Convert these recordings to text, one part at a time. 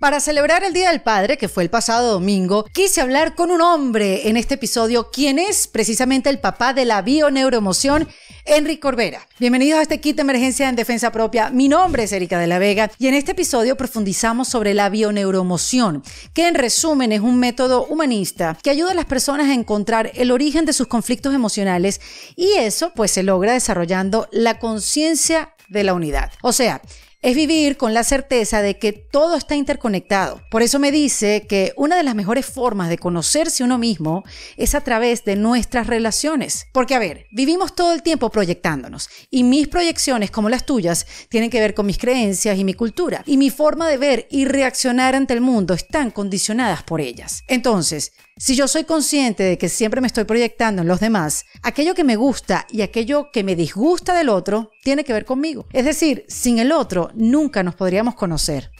Para celebrar el Día del Padre, que fue el pasado domingo, quise hablar con un hombre en este episodio, quien es precisamente el papá de la bioneuroemoción, Enrique Corbera. Bienvenidos a este kit de emergencia en defensa propia. Mi nombre es Erika de la Vega y en este episodio profundizamos sobre la bioneuroemoción, que en resumen es un método humanista que ayuda a las personas a encontrar el origen de sus conflictos emocionales y eso pues se logra desarrollando la conciencia de la unidad. O sea, es vivir con la certeza de que todo está interconectado. Por eso me dice que una de las mejores formas de conocerse uno mismo es a través de nuestras relaciones. Porque, a ver, vivimos todo el tiempo proyectándonos y mis proyecciones, como las tuyas, tienen que ver con mis creencias y mi cultura. Y mi forma de ver y reaccionar ante el mundo están condicionadas por ellas. Entonces, si yo soy consciente de que siempre me estoy proyectando en los demás, aquello que me gusta y aquello que me disgusta del otro tiene que ver conmigo. Es decir, sin el otro nunca nos podríamos conocer.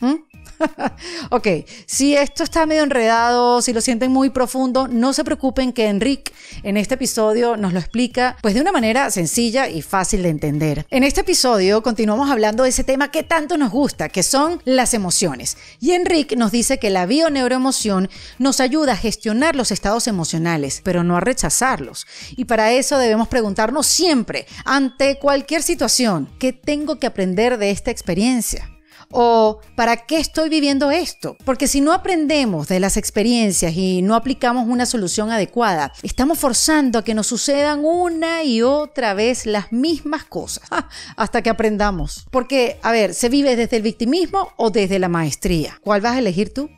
ok, si esto está medio enredado, si lo sienten muy profundo, no se preocupen que Enrique en este episodio nos lo explica pues de una manera sencilla y fácil de entender. En este episodio continuamos hablando de ese tema que tanto nos gusta, que son las emociones. Y Enrique nos dice que la bioneuroemoción nos ayuda a gestionar los estados emocionales, pero no a rechazarlos. Y para eso debemos preguntarnos siempre, ante cualquier situación, ¿qué tengo que aprender de esta experiencia? o ¿para qué estoy viviendo esto? Porque si no aprendemos de las experiencias y no aplicamos una solución adecuada, estamos forzando a que nos sucedan una y otra vez las mismas cosas hasta que aprendamos. Porque, a ver, ¿se vive desde el victimismo o desde la maestría? ¿Cuál vas a elegir tú?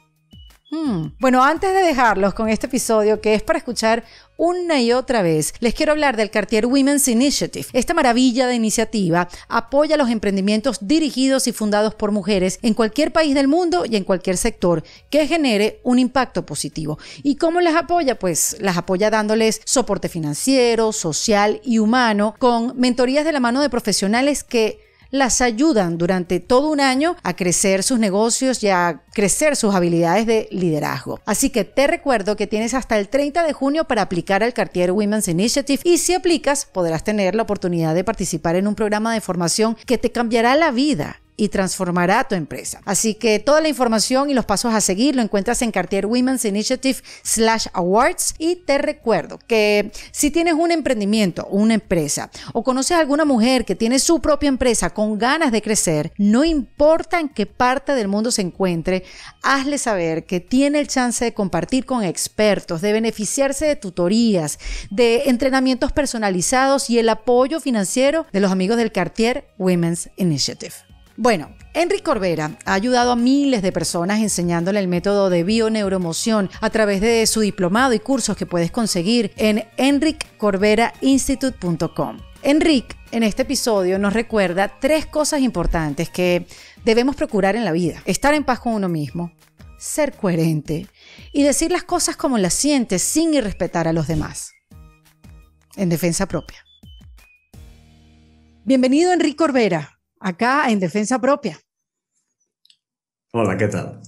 Mm. Bueno, antes de dejarlos con este episodio que es para escuchar una y otra vez, les quiero hablar del Cartier Women's Initiative. Esta maravilla de iniciativa apoya los emprendimientos dirigidos y fundados por mujeres en cualquier país del mundo y en cualquier sector que genere un impacto positivo. ¿Y cómo las apoya? Pues las apoya dándoles soporte financiero, social y humano con mentorías de la mano de profesionales que las ayudan durante todo un año a crecer sus negocios y a crecer sus habilidades de liderazgo. Así que te recuerdo que tienes hasta el 30 de junio para aplicar al Cartier Women's Initiative y si aplicas podrás tener la oportunidad de participar en un programa de formación que te cambiará la vida y transformará tu empresa. Así que toda la información y los pasos a seguir lo encuentras en Cartier Women's Initiative slash awards y te recuerdo que si tienes un emprendimiento, una empresa o conoces a alguna mujer que tiene su propia empresa con ganas de crecer, no importa en qué parte del mundo se encuentre, hazle saber que tiene el chance de compartir con expertos, de beneficiarse de tutorías, de entrenamientos personalizados y el apoyo financiero de los amigos del Cartier Women's Initiative. Bueno, Enrique Corbera ha ayudado a miles de personas enseñándole el método de bioneuromoción a través de su diplomado y cursos que puedes conseguir en enriccorberainstitute.com. Enrique, en este episodio nos recuerda tres cosas importantes que debemos procurar en la vida. Estar en paz con uno mismo, ser coherente y decir las cosas como las sientes sin irrespetar a los demás. En defensa propia. Bienvenido Enrique Corbera acá en Defensa Propia. Hola, ¿qué tal?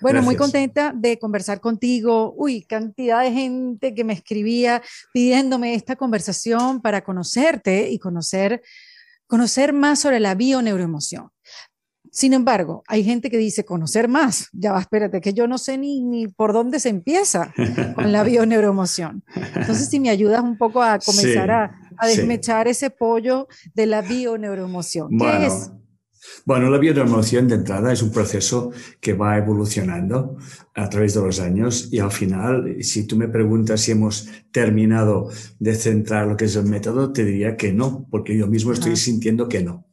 Bueno, muy contenta de conversar contigo. Uy, cantidad de gente que me escribía pidiéndome esta conversación para conocerte y conocer, conocer más sobre la bioneuroemoción. Sin embargo, hay gente que dice conocer más. Ya va, espérate, que yo no sé ni, ni por dónde se empieza con la bioneuroemoción. Entonces, si me ayudas un poco a comenzar a a desmechar ese pollo de la bioneuroemoción. Bueno, ¿Qué es? Bueno, la bioneuroemoción de entrada es un proceso que va evolucionando a través de los años y al final, si tú me preguntas si hemos terminado de centrar lo que es el método, te diría que no, porque yo mismo estoy ah. sintiendo que no.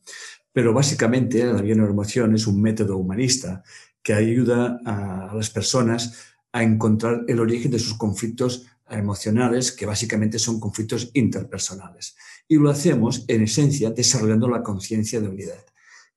Pero básicamente la bioneuroemoción es un método humanista que ayuda a las personas a encontrar el origen de sus conflictos emocionales, que básicamente son conflictos interpersonales. Y lo hacemos, en esencia, desarrollando la conciencia de unidad.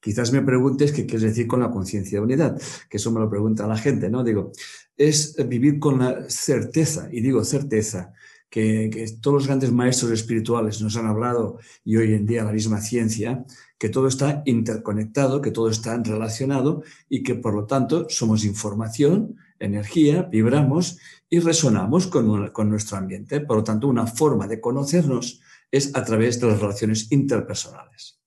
Quizás me preguntes qué quieres decir con la conciencia de unidad, que eso me lo pregunta la gente, ¿no? Digo, es vivir con la certeza, y digo certeza, que, que, todos los grandes maestros espirituales nos han hablado y hoy en día la misma ciencia, que todo está interconectado, que todo está relacionado y que por lo tanto somos información energía, vibramos y resonamos con, nuestro ambiente. Por lo tanto, una forma de conocernos es a través de las relaciones interpersonales.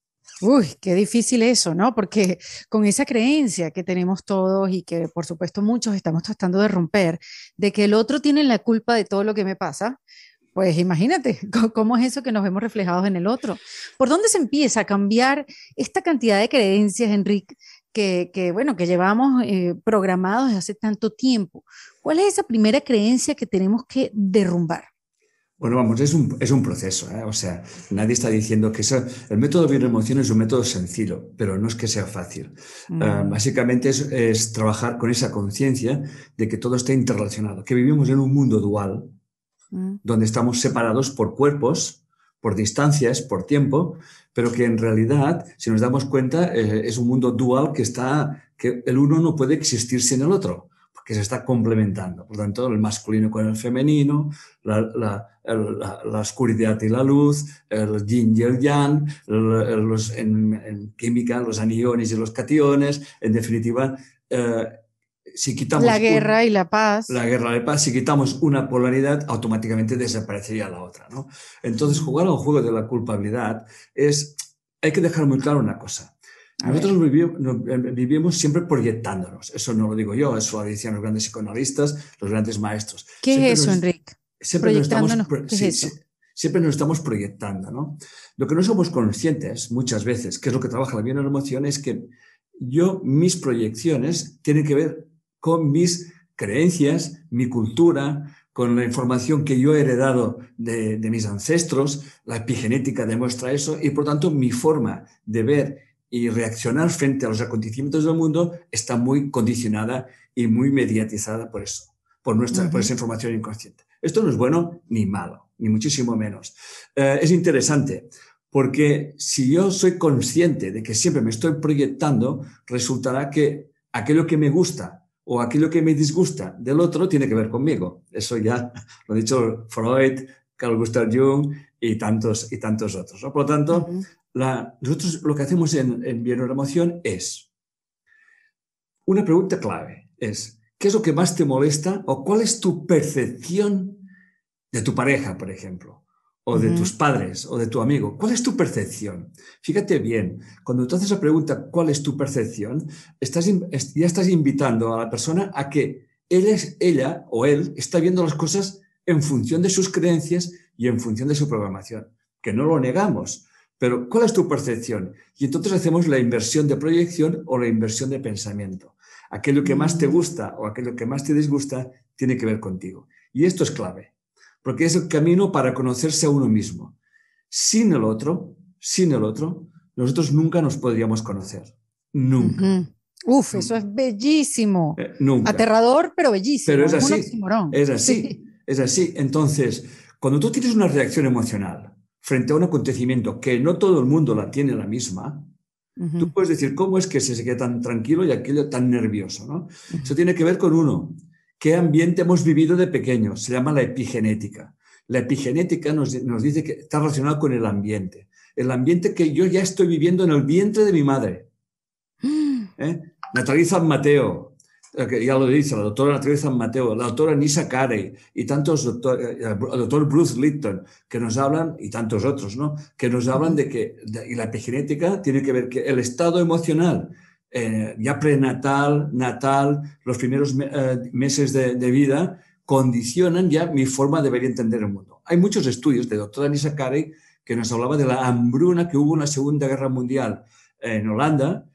Uy, qué difícil eso, ¿no? Porque con esa creencia que tenemos todos y que por supuesto muchos estamos tratando de romper, de que el otro tiene la culpa de todo lo que me pasa, pues imagínate cómo es eso que nos vemos reflejados en el otro. ¿Por dónde se empieza a cambiar esta cantidad de creencias, Enrique, que, bueno, que llevamos eh, programados hace tanto tiempo. ¿Cuál es esa primera creencia que tenemos que derrumbar? Bueno, vamos, es un, es un proceso, ¿eh? o sea, nadie está diciendo que eso, el método de emoción es un método sencillo, pero no es que sea fácil. Ah, mm. básicamente es, trabajar con esa conciencia de que todo está interrelacionado, que vivimos en un mundo dual, mm. donde estamos separados por cuerpos, por distancias, por tiempo, pero que en realidad, si nos damos cuenta, eh, es un mundo dual que está, que el uno no puede existir sin el otro, porque se está complementando. Por tanto, el masculino con el femenino, la, la, la, oscuridad y la luz, el yin y el yang, los, en, en, química los aniones y los cationes, en definitiva, eh, si quitamos la guerra y la paz. La guerra y la paz, si quitamos una polaridad, automáticamente desaparecería la otra. ¿no? Entonces, jugar un juego de la culpabilidad es, hay que dejar muy claro una cosa. Nosotros eh, vivimos, siempre proyectándonos. Eso no lo digo yo, eso lo decían los grandes economistas, los grandes maestros. ¿Qué es eso, Enrique? Siempre nos estamos, siempre nos estamos proyectando. ¿no? Lo que no somos conscientes muchas veces, que es lo que trabaja la emoción es que yo, mis proyecciones tienen que ver con mis creencias, mi cultura, con la información que yo he heredado de, mis ancestros, la epigenética demuestra eso y por tanto mi forma de ver y reaccionar frente a los acontecimientos del mundo está muy condicionada y muy mediatizada por eso, por, nuestra, por esa información inconsciente. Esto no es bueno ni malo, ni muchísimo menos. Eh, es interesante porque si yo soy consciente de que siempre me estoy proyectando, resultará que aquello que me gusta o aquello que me disgusta del otro tiene que ver conmigo. Eso ya lo ha dicho Freud, Carl Gustav Jung y tantos, y tantos otros. Por lo tanto, nosotros lo que hacemos en, en Emoción es una pregunta clave. Es, ¿qué es lo que más te molesta o cuál es tu percepción de tu pareja, por ejemplo? o de tus padres o de tu amigo. ¿Cuál es tu percepción? Fíjate bien, cuando tú haces la pregunta ¿cuál es tu percepción? Estás, ya estás invitando a la persona a que él es ella o él está viendo las cosas en función de sus creencias y en función de su programación, que no lo negamos, pero ¿cuál es tu percepción? Y entonces hacemos la inversión de proyección o la inversión de pensamiento. Aquello que más te mm. gusta o aquello que más te disgusta tiene que ver contigo. Y esto es clave porque es el camino para conocerse a uno mismo. Sin el otro, sin el otro, nosotros nunca nos podríamos conocer. Nunca. Uf, eso es bellísimo. Eh, nunca. Aterrador, pero bellísimo. Pero es, así. Es así. Entonces, cuando tú tienes una reacción emocional frente a un acontecimiento que no todo el mundo la tiene la misma, tú puedes decir, ¿cómo es que se queda tan tranquilo y aquello tan nervioso? ¿no? Eso tiene que ver con uno, qué ambiente hemos vivido de pequeños. Se llama la epigenética. La epigenética nos, dice que está relacionada con el ambiente. El ambiente que yo ya estoy viviendo en el vientre de mi madre. Mm. ¿Eh? Natalia San Mateo, eh, ya lo dice la doctora Natalia San Mateo, la doctora Nisa Carey y tantos eh, el doctor Bruce Litton, que nos hablan, y tantos otros, ¿no? Que nos hablan de que la epigenética tiene que ver que el estado emocional eh, ya prenatal, natal, los primeros eh, meses de, vida, condicionan ya mi forma de ver y entender el mundo. Hay muchos estudios de doctora Anissa Carey que nos hablaba de la hambruna que hubo en la Segunda Guerra Mundial eh, en Holanda,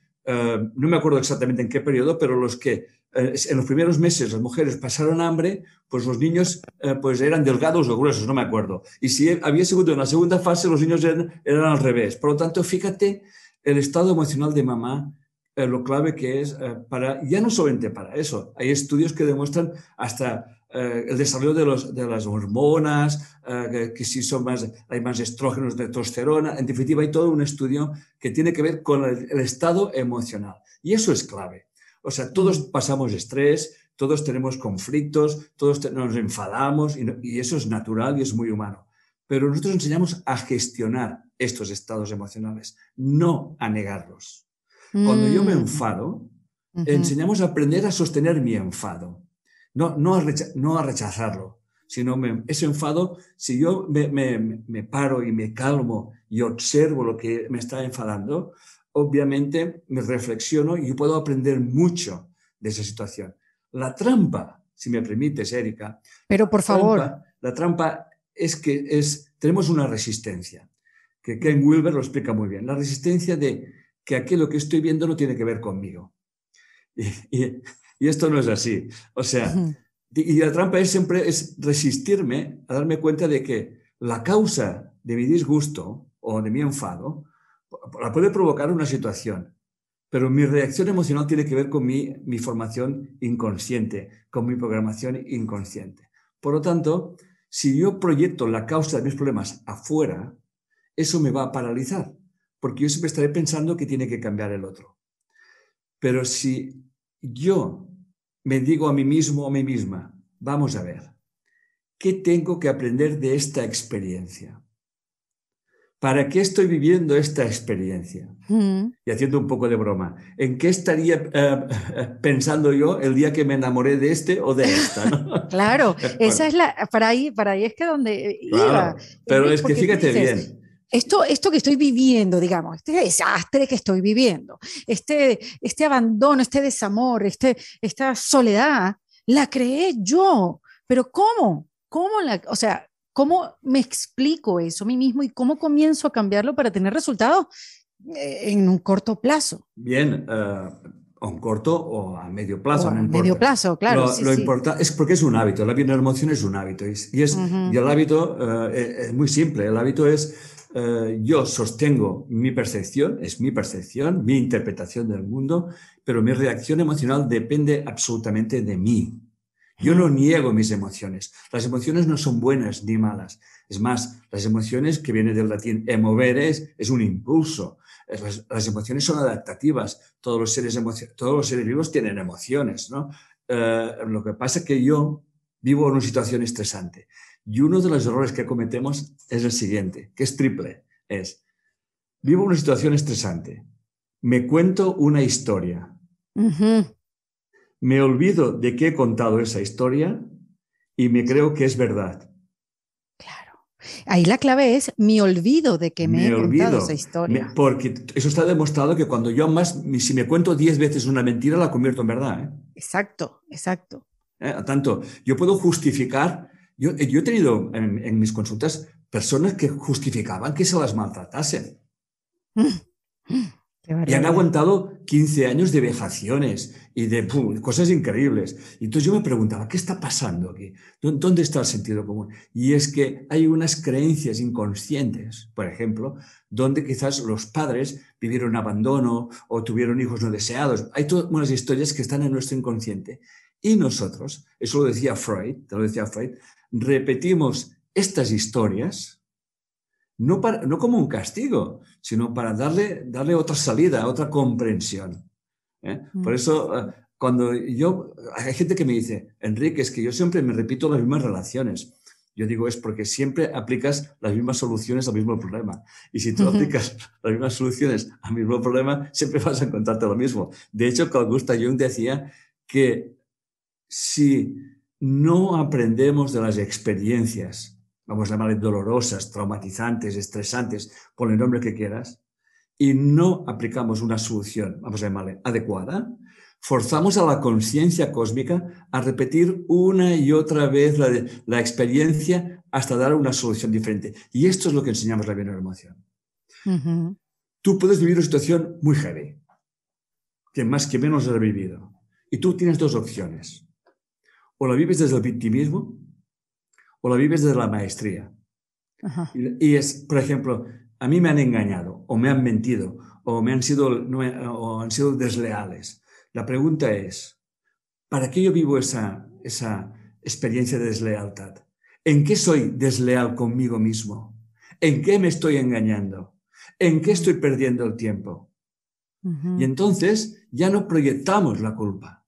no me acuerdo exactamente en qué periodo, pero los que en los primeros meses las mujeres pasaron hambre, pues los niños pues eran delgados o gruesos, no me acuerdo. Y si había segundo en la segunda fase, los niños eran, al revés. Por lo tanto, fíjate el estado emocional de mamá, eh, lo clave que es eh, para, ya no solamente para eso, hay estudios que demuestran hasta eh, el desarrollo de, las hormonas, que, que, si son hay más estrógenos de testosterona, en definitiva hay todo un estudio que tiene que ver con el, estado emocional. Y eso es clave. O sea, todos pasamos estrés, todos tenemos conflictos, todos nos enfadamos y eso es natural y es muy humano. Pero nosotros enseñamos a gestionar estos estados emocionales, no a negarlos. Cuando yo me mm. enfado, enseñamos a aprender a sostener mi enfado, no, no, a, no rechazarlo, sino ese enfado, si yo me, paro y me calmo y observo lo que me está enfadando, obviamente me reflexiono y puedo aprender mucho de esa situación. La trampa, si me permites, Erika. Pero por favor. la trampa es que es, tenemos una resistencia, que Ken Wilber lo explica muy bien. La resistencia de que aquello que estoy viendo no tiene que ver conmigo. Y, esto no es así. O sea, y la trampa es siempre es resistirme a darme cuenta de que la causa de mi disgusto o de mi enfado la puede provocar una situación, pero mi reacción emocional tiene que ver con mi, mi formación inconsciente, con mi programación inconsciente. Por lo tanto, si yo proyecto la causa de mis problemas afuera, eso me va a paralizar porque yo siempre estaré pensando que tiene que cambiar el otro. Pero si yo me digo a mí mismo o a mí misma, vamos a ver, ¿qué tengo que aprender de esta experiencia? ¿Para qué estoy viviendo esta experiencia? Mm. Y haciendo un poco de broma, ¿en qué estaría eh, pensando yo el día que me enamoré de este o de esta? claro, esa es la, para ahí, para ahí es que donde eh, iba. pero es, que fíjate bien, esto, que estoy viviendo, digamos, este desastre que estoy viviendo, este, este abandono, este desamor, este, esta soledad, la creé yo. Pero ¿cómo? ¿Cómo la, o sea, cómo me explico eso a mí mismo y cómo comienzo a cambiarlo para tener resultados eh, en un corto plazo? Bien, eh, a un corto o a medio plazo. medio plazo, claro. Lo, sí, es porque es un hábito, la emoción es un hábito. Y, es, el hábito eh, es muy simple, el hábito es eh, yo sostengo mi percepción, es mi percepción, mi interpretación del mundo, pero mi reacción emocional depende absolutamente de mí. Yo no niego mis emociones. Las emociones no son buenas ni malas. Es más, las emociones que viene del latín emoveres, es, un impulso. Las, emociones son adaptativas. Todos los seres, todos los seres vivos tienen emociones, ¿no? Eh, lo que pasa es que yo vivo en una situación estresante. Y uno de los errores que cometemos es el siguiente, que es triple. Es, vivo una situación estresante, me cuento una historia, me olvido de que he contado esa historia y me creo que es verdad. Claro. Ahí la clave es me olvido de que me, he contado esa historia. porque eso está demostrado que cuando yo más, si me cuento diez veces una mentira, la convierto en verdad. ¿eh? Exacto, exacto. Eh, tanto, yo puedo justificar eh, yo, he tenido en, mis consultas personas que justificaban que se las maltratasen. y han aguantado 15 años de vejaciones y de cosas increíbles. entonces yo me preguntaba, ¿qué está pasando aquí? ¿Dónde está el sentido común? Y es que hay unas creencias inconscientes, por ejemplo, donde quizás los padres vivieron abandono o tuvieron hijos no deseados. Hay todas unas historias que están en nuestro inconsciente. Y nosotros, eso lo decía Freud, te lo decía Freud, repetimos estas historias, no, para, no como un castigo, sino para darle, darle otra salida, otra comprensión. ¿eh? Mm. Por eso, eh, cuando yo, hay gente que me dice, Enrique, es que yo siempre me repito las mismas relaciones. Yo digo, es porque siempre aplicas las mismas soluciones al mismo problema. Y si tú aplicas las mismas soluciones al mismo problema, siempre vas a encontrarte lo mismo. De hecho, Carl Gustav Jung decía que si no aprendemos de las experiencias, vamos a llamarle dolorosas, traumatizantes, estresantes, pon el nombre que quieras, y no aplicamos una solución, vamos a llamarle adecuada, forzamos a la conciencia cósmica a repetir una y otra vez la, experiencia hasta dar una solución diferente. Y esto es lo que enseñamos la en la Tú puedes vivir una situación muy heavy, que más que menos has vivido. Y tú tienes dos opciones o la vives desde el victimismo o la vives desde la maestría. Y, es, por ejemplo, a mí me han engañado o me han mentido o me han sido, o han sido desleales. La pregunta es, ¿para qué yo vivo esa, esa experiencia de deslealtad? ¿En qué soy desleal conmigo mismo? ¿En qué me estoy engañando? ¿En qué estoy perdiendo el tiempo? Y entonces ya no proyectamos la culpa.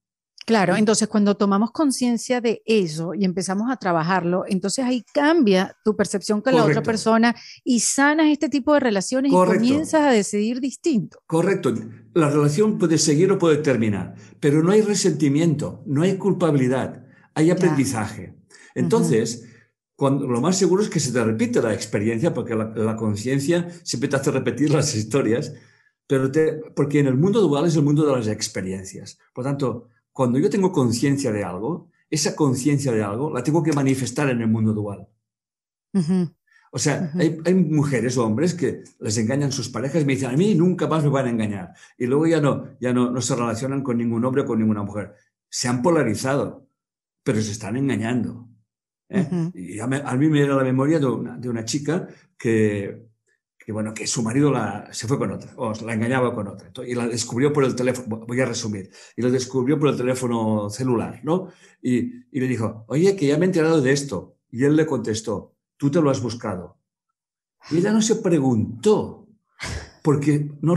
Claro, entonces cuando tomamos conciencia de eso y empezamos a trabajarlo, entonces ahí cambia tu percepción con la otra persona y sanas este tipo de relaciones y comienzas a decidir distinto. Correcto, la relación puede seguir o puede terminar, pero no hay resentimiento, no hay culpabilidad, hay aprendizaje. Entonces, lo más seguro es que se te repite la experiencia, porque la, conciencia siempre te hace repetir las historias, pero porque en el mundo dual es el mundo de las experiencias. Por tanto, cuando yo tengo conciencia de algo, esa conciencia de algo la tengo que manifestar en el mundo dual. O sea, hay, mujeres o hombres que les engañan sus parejas y me dicen, a mí nunca más me van a engañar. Y luego ya no, ya no, no se relacionan con ningún hombre o con ninguna mujer. Se han polarizado, pero se están engañando. ¿eh? Y a, mí me era la memoria de una, de una chica que y bueno, que su marido se fue con otra, o la engañaba con otra, y la descubrió por el teléfono, voy a resumir, y lo descubrió por el teléfono celular, ¿no? Y, y, le dijo, oye, que ya me he enterado de esto. Y él le contestó, tú te lo has buscado. Y ella no se preguntó, porque no,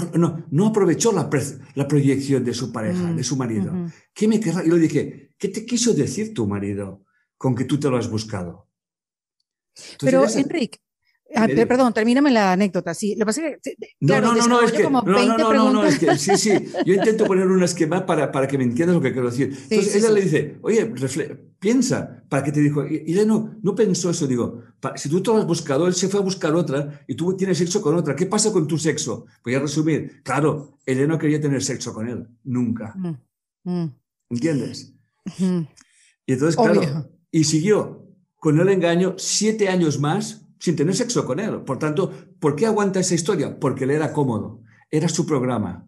no, aprovechó la, la, proyección de su pareja, mm, de su marido. ¿Qué me querrá? Y le dije, ¿qué te quiso decir tu marido con que tú te lo has buscado? Pero, Enrique, Ah, perdón, termíname la anécdota. Sí, lo pasa que. No, no, no, es que, no, no, no, es que. Sí, sí. Yo intento poner un esquema para, para que me entiendas lo que quiero decir. Entonces ella le dice, oye, piensa, ¿para qué te dijo? Y, y no, no pensó eso. Digo, si tú te lo has buscado, él se fue a buscar otra y tú tienes sexo con otra. ¿Qué pasa con tu sexo? Voy a resumir. Claro, Elena no quería tener sexo con él. Nunca. Mm, mm. ¿Entiendes? Y entonces, claro. Y siguió con el engaño siete años más sin tener sexo con él. Por tanto, ¿por qué aguanta esa historia? Porque le era cómodo, era su programa.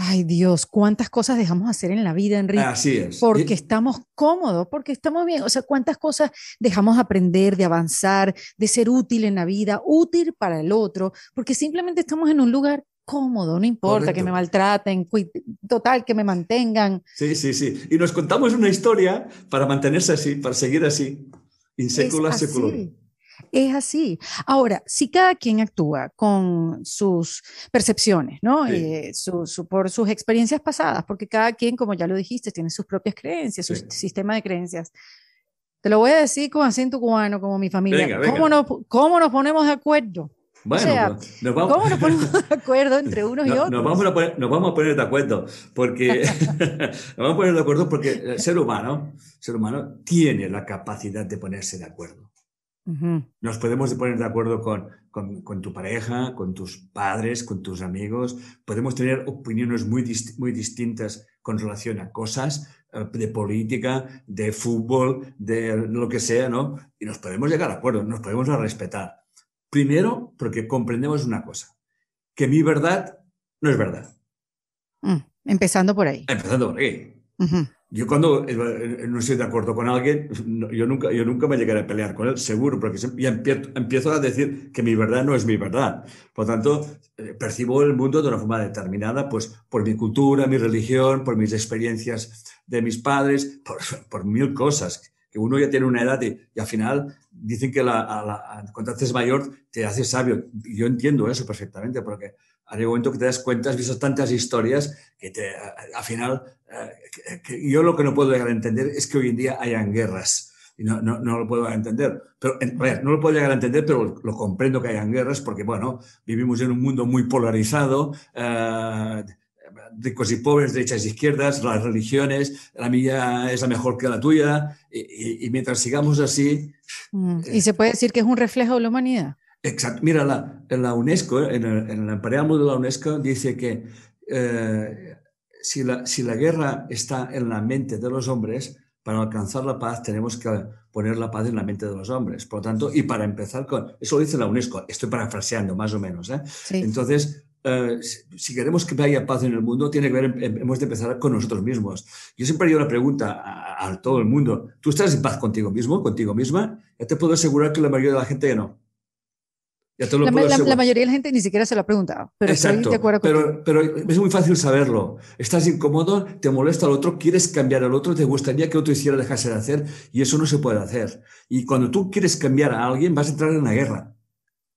Ay Dios, cuántas cosas dejamos hacer en la vida, Enrique. Así es. Porque estamos cómodos, porque estamos bien. O sea, cuántas cosas dejamos aprender, de avanzar, de ser útil en la vida, útil para el otro, porque simplemente estamos en un lugar cómodo, no importa que me maltraten, total, que me mantengan. Sí, sí, sí. Y nos contamos una historia para mantenerse así, para seguir así, in secula seculorum. Es así. Ahora, si cada quien actúa con sus percepciones, ¿no? Eh, por sus experiencias pasadas, porque cada quien, como ya lo dijiste, tiene sus propias creencias, su sistema de creencias. Te lo voy a decir con acento cubano, como mi familia. ¿Cómo, nos, ¿Cómo nos ponemos de acuerdo? Bueno, pues, nos ¿cómo nos ponemos de acuerdo entre unos y otros? Nos vamos, a poner, de acuerdo, porque vamos a poner de acuerdo porque el ser humano, el ser humano tiene la capacidad de ponerse de acuerdo. Nos podemos poner de acuerdo con, tu pareja, con tus padres, con tus amigos. Podemos tener opiniones muy, muy distintas con relación a cosas eh, de política, de fútbol, de lo que sea, ¿no? Y nos podemos llegar a acuerdos, nos podemos respetar. Primero, porque comprendemos una cosa, que mi verdad no es verdad. Mm, empezando por ahí. Empezando por ahí. Yo cuando eh, eh, no estoy de acuerdo con alguien, yo, nunca, yo nunca me llegaré a pelear con él, seguro, porque ya empiezo, a decir que mi verdad no es mi verdad. Por tanto, eh, percibo el mundo de una forma determinada, pues por mi cultura, mi religión, por mis experiencias de mis padres, por, por mil cosas. Que uno ya tiene una edad y, al final dicen que la, cuando haces mayor te haces sabio. Yo entiendo eso perfectamente, porque al momento que te das cuenta, has visto tantas historias que al final, eh, yo lo que no puedo llegar a entender es que hoy en día hayan guerras. Y no, no, no lo puedo entender. Pero, no lo puedo llegar a entender, pero lo comprendo que hayan guerras porque, bueno, vivimos en un mundo muy polarizado. Eh, ricos y pobres, derechas y izquierdas, las religiones, la mía es la mejor que la tuya, y, mientras sigamos así... Mm. Eh, ¿Y se puede decir que es un reflejo de la humanidad? Exacto. Mira, en la UNESCO, en el, en de la UNESCO, dice que eh, si, la, si la guerra está en la mente de los hombres, para alcanzar la paz tenemos que poner la paz en la mente de los hombres. Por lo tanto, y para empezar con, eso lo dice la UNESCO, estoy parafraseando más o menos. ¿eh? Entonces, eh, si queremos que haya paz en el mundo, tiene que ver, em, hemos de empezar con nosotros mismos. Yo siempre hago la pregunta a, a, todo el mundo, ¿tú estás en paz contigo mismo, contigo misma? Ya te puedo asegurar que la mayoría de la gente no la, mayoría de la gente ni siquiera se lo ha preguntado, pero es muy fácil saberlo. Estás incómodo, te molesta al otro, quieres cambiar al otro, te gustaría que otro hiciera dejarse de hacer y eso no se puede hacer. Y cuando tú quieres cambiar a alguien vas a entrar en una guerra.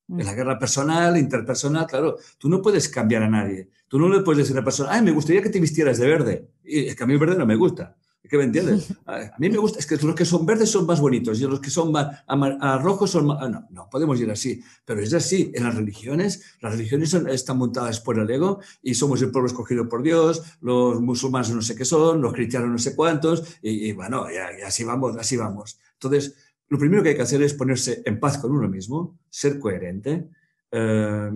Mm. En la guerra personal, interpersonal, claro, tú no puedes cambiar a nadie. Tú no le puedes decir a la persona, ay, me gustaría que te vistieras de verde. Y cambio verde no me gusta. ¿Qué me entiendes. A mí me gusta, es que los que son verdes son más bonitos y los que son más a, rojos son más. Ah, no, no, podemos ir así. Pero es así. En las religiones, las religiones están montadas por el ego y somos el pueblo escogido por Dios, los musulmanes no sé qué son, los cristianos no sé cuántos, y, bueno, así vamos, así vamos. Entonces, lo primero que hay que hacer es ponerse en paz con uno mismo, ser coherente. Eh,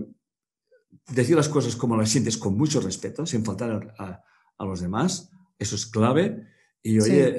decir las cosas como las sientes con mucho respeto, sin faltar a, a los demás, eso es clave, y oye,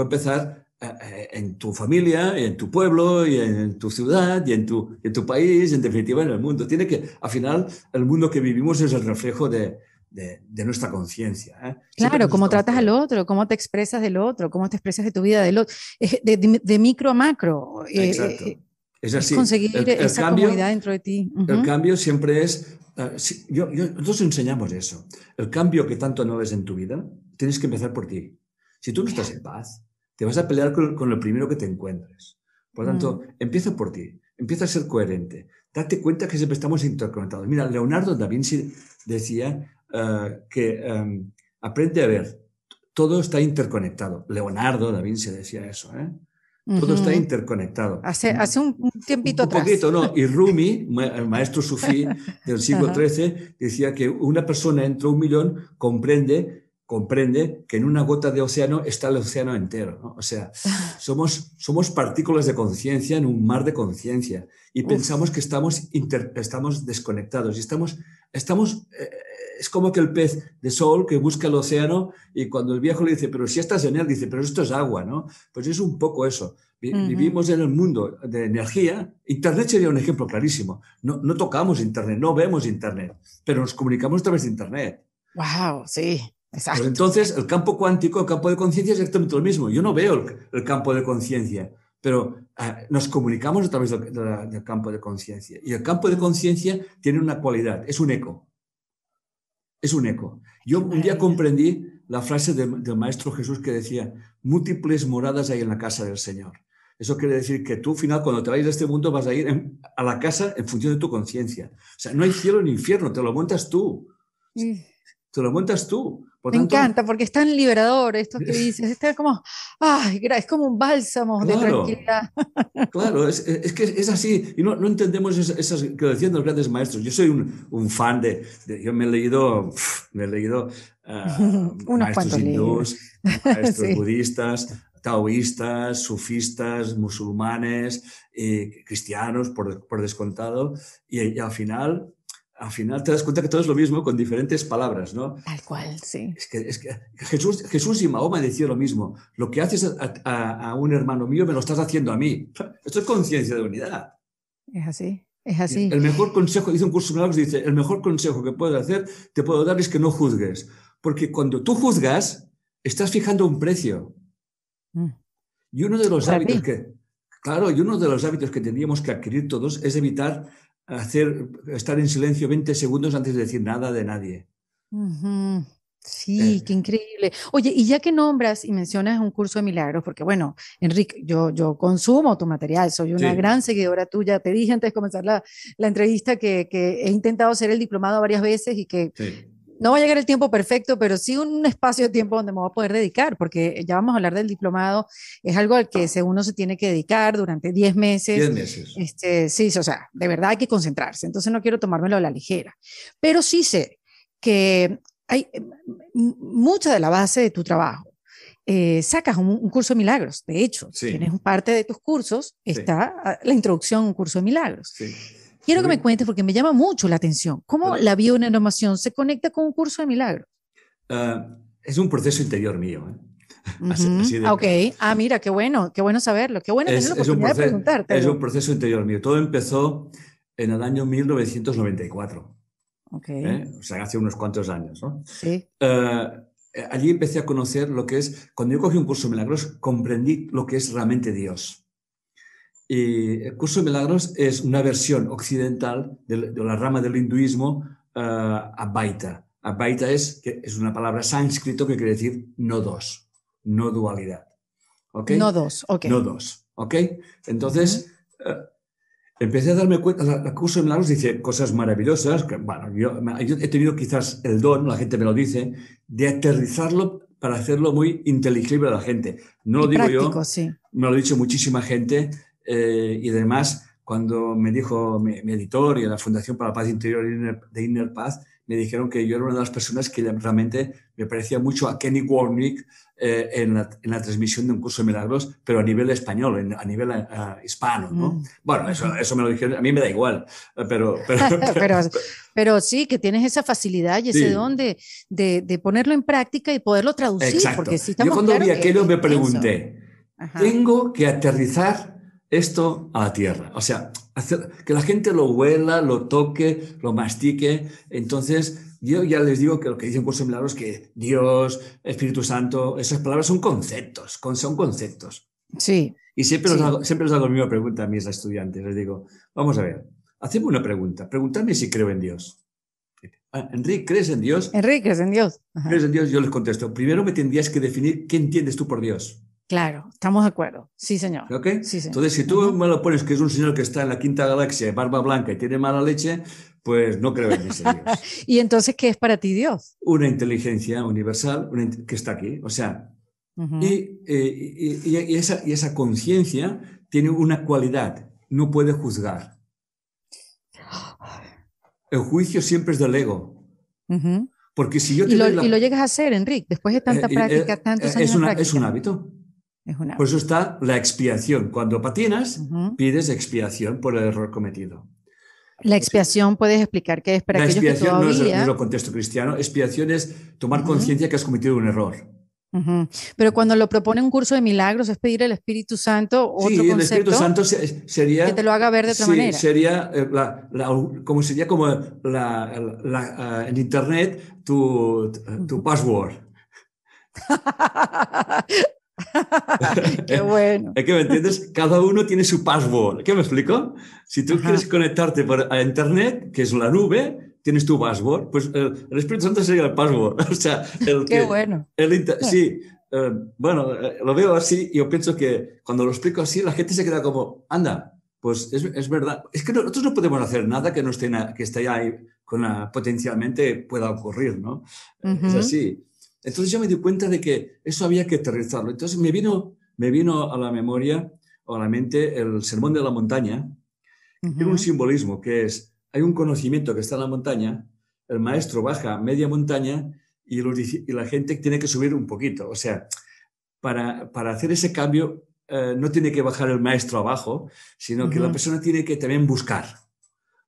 empezar eh, eh, eh, en tu familia, en tu pueblo, y en tu ciudad, y en tu, en tu país, en definitiva en el mundo. Tiene que, al final, el mundo que vivimos es el reflejo de, de, nuestra conciencia. Claro, cómo tratas al otro, cómo te expresas del otro, cómo te expresas de tu vida del otro, de, micro a macro. es así. Es conseguir esa cambio, dentro de ti. El cambio siempre es. yo, nosotros enseñamos eso. El cambio que tanto no ves en tu vida, tienes que empezar por ti. Si tú no estás en paz, te vas a pelear con, lo primero que te encuentres. Por lo tanto, mm. empieza por ti, empieza a ser coherente, date cuenta que siempre estamos interconectados. Mira, Leonardo da Vinci decía eh, que em, aprende a ver, todo está interconectado. Leonardo da Vinci decía eso, ¿eh? Todo está interconectado. Hace, hace un, tiempito atrás. un poquito, ¿no? Y Rumi, el maestro sufí del siglo XIII, decía que una persona entre un millón comprende comprende que en una gota de océano está el océano entero. O sea, somos, somos partículas de conciencia en un mar de conciencia y pensamos que estamos, estamos desconectados y estamos, estamos eh, es como que el pez de sol que busca el océano y cuando el viejo le dice, pero si estás en él, dice, pero esto es agua, ¿no? Pues es un poco eso. Vivimos en el mundo de energía. Internet sería un ejemplo clarísimo. No, no tocamos Internet, no vemos Internet, pero nos comunicamos a través de Internet. ¡Wow! Sí entonces, el campo cuántico, el campo de conciencia es exactamente lo mismo. Yo no veo el, campo de conciencia, pero ah, nos comunicamos a través del, campo de conciencia. Y el campo de conciencia tiene una cualidad, es un eco. Es un eco. Yo un día comprendí la frase del Maestro Jesús que decía, múltiples moradas hay en la casa del Señor. Eso quiere decir que tú al final, cuando te vayas de este mundo, vas a ir a la casa en función de tu conciencia. O sea, no hay cielo ni infierno, te lo montas tú. Te lo cuentas tú. me encanta, porque es tan liberador esto que dices. es como, es como un bálsamo de tranquilidad. Claro, es, que es así. Y no, entendemos esas, que decían los grandes maestros. Yo soy un, fan de, Yo me he leído. Me he leído. Ah, Unos maestros hindús, maestros budistas, taoístas, sufistas, musulmanes, eh, cristianos, por, descontado. y al final al final te das cuenta que todo es lo mismo con diferentes palabras, ¿no? Tal cual, sí. Es que, Jesús, Jesús, y Mahoma decían lo mismo. Lo que haces a, un hermano mío me lo estás haciendo a mí. Esto es conciencia de unidad. Es así, es así. El mejor consejo, dice un curso de milagros, dice, el mejor consejo que puedo hacer, te puedo dar es que no juzgues. Porque cuando tú juzgas, estás fijando un precio. Mm. Y uno de los hábitos que... Claro, y uno de los hábitos que tendríamos que adquirir todos es evitar hacer, estar en silencio 20 segundos antes de decir nada de nadie. Sí, eh. qué increíble. Oye, y ya que nombras y mencionas un curso de milagros, porque bueno, Enrique, yo, yo consumo tu material, soy una gran seguidora tuya. Te dije antes de comenzar la, entrevista que, he intentado ser el diplomado varias veces y que no va a llegar el tiempo perfecto, pero sí un espacio de tiempo donde me voy a poder dedicar, porque eh, ya vamos a hablar del diplomado, es algo al que ah. uno se tiene que dedicar durante 10 meses. 10 meses. Este, sí, o sea, de verdad hay que concentrarse, entonces no quiero tomármelo a la ligera, pero sí sé que hay eh, mucha de la base de tu trabajo. Eh, sacas un, curso de milagros, de hecho, tienes parte de tus cursos, está ah, la introducción a un curso de milagros. Sí. Quiero que me cuentes, porque me llama mucho la atención, cómo la bioneuromación se conecta con un curso de milagros. Ah, es un proceso interior mío. ¿eh? Ok, ah, mira, qué bueno, qué bueno saberlo, qué bueno es, tener la oportunidad de preguntarte. Es un proceso interior mío. Todo empezó en el año 1994. Okay. ¿eh? O sea, hace unos cuantos años. ¿no? Sí. Ah, eh, allí empecé a conocer lo que es, cuando yo cogí un curso de milagros, comprendí lo que es realmente Dios. Y el curso de milagros es una versión occidental de, la rama del hinduismo uh, eh, abaita. Advaita es, que es una palabra sánscrito que quiere decir no dos, no dualidad. ¿Ok? No dos, ok. No dos, ¿ok? Entonces, eh, empecé a darme cuenta, el curso de milagros dice cosas maravillosas, que, bueno, yo, he tenido quizás el don, la gente me lo dice, de aterrizarlo para hacerlo muy inteligible a la gente. No lo digo yo, me lo ha dicho muchísima gente, eh, y demás, cuando me dijo mi, editor y la Fundación para la Paz Interior de Inner Paz, me dijeron que yo era una de las personas que realmente me parecía mucho a Kenny Warnick eh, en, la, transmisión de un curso de milagros, pero a nivel español, a nivel eh, hispano, mm. Bueno, eso, eso me lo dijeron, a mí me da igual, pero... Pero, sí, que tienes esa facilidad y ese don de, de, ponerlo en práctica y poderlo traducir, Exacto. porque si estamos Yo cuando vi aquello me pregunté, ¿tengo que aterrizar esto a la tierra. O sea, que la gente lo huela, lo toque, lo mastique. Entonces, yo ya les digo que lo que dicen por de es que Dios, Espíritu Santo, esas palabras son conceptos, son conceptos. Sí. Y siempre, hago, siempre hago la misma pregunta a mis estudiantes. Les digo, vamos a ver, hacedme una pregunta. Preguntadme si creo en Dios. Ah, Enrique, ¿crees en Dios? Enrique, ¿crees en Dios? ¿Crees en Dios? Yo les contesto, primero me tendrías que definir qué entiendes tú por Dios. Claro, estamos de acuerdo. Sí, señor. Entonces, si tú me lo pones que es un señor que está en la quinta galaxia, de barba blanca y tiene mala leche, pues no creo en ese Dios. ¿Y entonces qué es para ti Dios? Una inteligencia universal que está aquí. O sea, eh, y, esa, conciencia tiene una cualidad, no puede juzgar. El juicio siempre es del ego. Porque si yo y, lo, llegas a hacer, Enrique, después de tanta eh, práctica, eh, tantos años práctica. es un hábito. Por eso está la expiación. Cuando patinas, pides expiación por el error cometido. La expiación, puedes explicar qué es para la expiación no, es, no contexto cristiano. Expiación es tomar conciencia que has cometido un error. Pero cuando lo propone un curso de milagros es pedir el Espíritu Santo otro sí, el Espíritu Santo sería que te lo haga ver de otra sí, Sería eh, como sería como eh, en internet tu, tu password. Qué bueno. Es que, ¿me entiendes? Cada uno tiene su password. ¿Qué me explico? Si tú quieres conectarte por, a Internet, que es la nube, tienes tu password. Pues eh, el, Espíritu Santo sería el password. O sea, Qué que, bueno. sí. Eh, bueno, eh, lo veo así y yo pienso que cuando lo explico así, la gente se queda como, anda, pues es, es verdad. Es que nosotros no podemos hacer nada que no esté, que esté ahí con la, potencialmente pueda ocurrir, ¿no? Es así. Entonces yo me di cuenta de que eso había que aterrizarlo. Entonces me vino, me vino a la memoria o a la mente el sermón de la montaña. un simbolismo que es, hay un conocimiento que está en la montaña, el maestro baja media montaña y, la gente tiene que subir un poquito. O sea, para, hacer ese cambio eh, no tiene que bajar el maestro abajo, sino que la persona tiene que también buscar.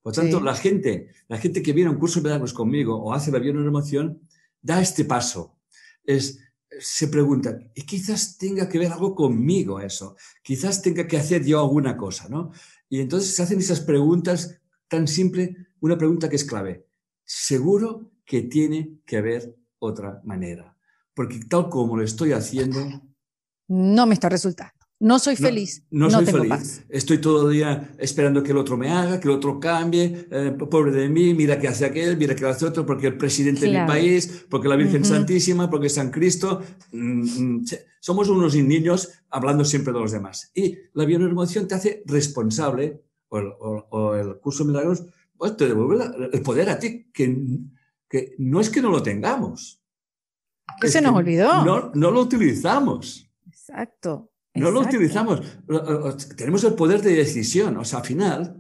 Por tanto, la gente, la gente que viene a un curso de pedagogos conmigo o hace la emoción da este paso es, se pregunta, quizás tenga que ver algo conmigo eso, quizás tenga que hacer yo alguna cosa, ¿no? Y entonces se hacen esas preguntas tan simple, una pregunta que es clave. Seguro que tiene que haber otra manera, porque tal como lo estoy haciendo... No me está resultando. No soy feliz. No, soy tengo feliz. Paz. Estoy todo el día esperando que el otro me haga, que el otro cambie. Eh, pobre de mí, mira que hace aquel, mira que hace otro, porque el presidente de mi país, porque la Virgen Santísima, porque San Cristo. Mm, mm, somos unos niños hablando siempre de los demás. Y la bioinformación te hace responsable, o el, curso de milagros, pues te devuelve el poder a ti, que, no es que no lo tengamos. ¿Qué se nos olvidó? No, no lo utilizamos. Exacto. No lo utilizamos. Tenemos el poder de decisión. O sea, al final,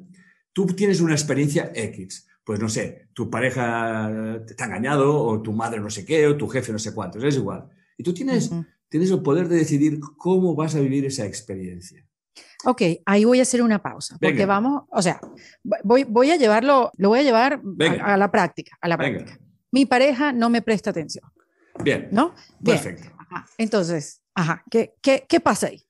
tú tienes una experiencia X. Pues no sé, tu pareja te ha engañado, o tu madre no sé qué, o tu jefe no sé cuántos. Es igual. Y tú tienes, tienes el poder de decidir cómo vas a vivir esa experiencia. Ok, ahí voy a hacer una pausa, porque vamos, o sea, voy, voy, a llevarlo, lo voy a llevar a, la práctica, a la práctica. Mi pareja no me presta atención. Bien. ¿No? Perfecto. Entonces, Ajá, ¿qué, qué, qué pasa ahí?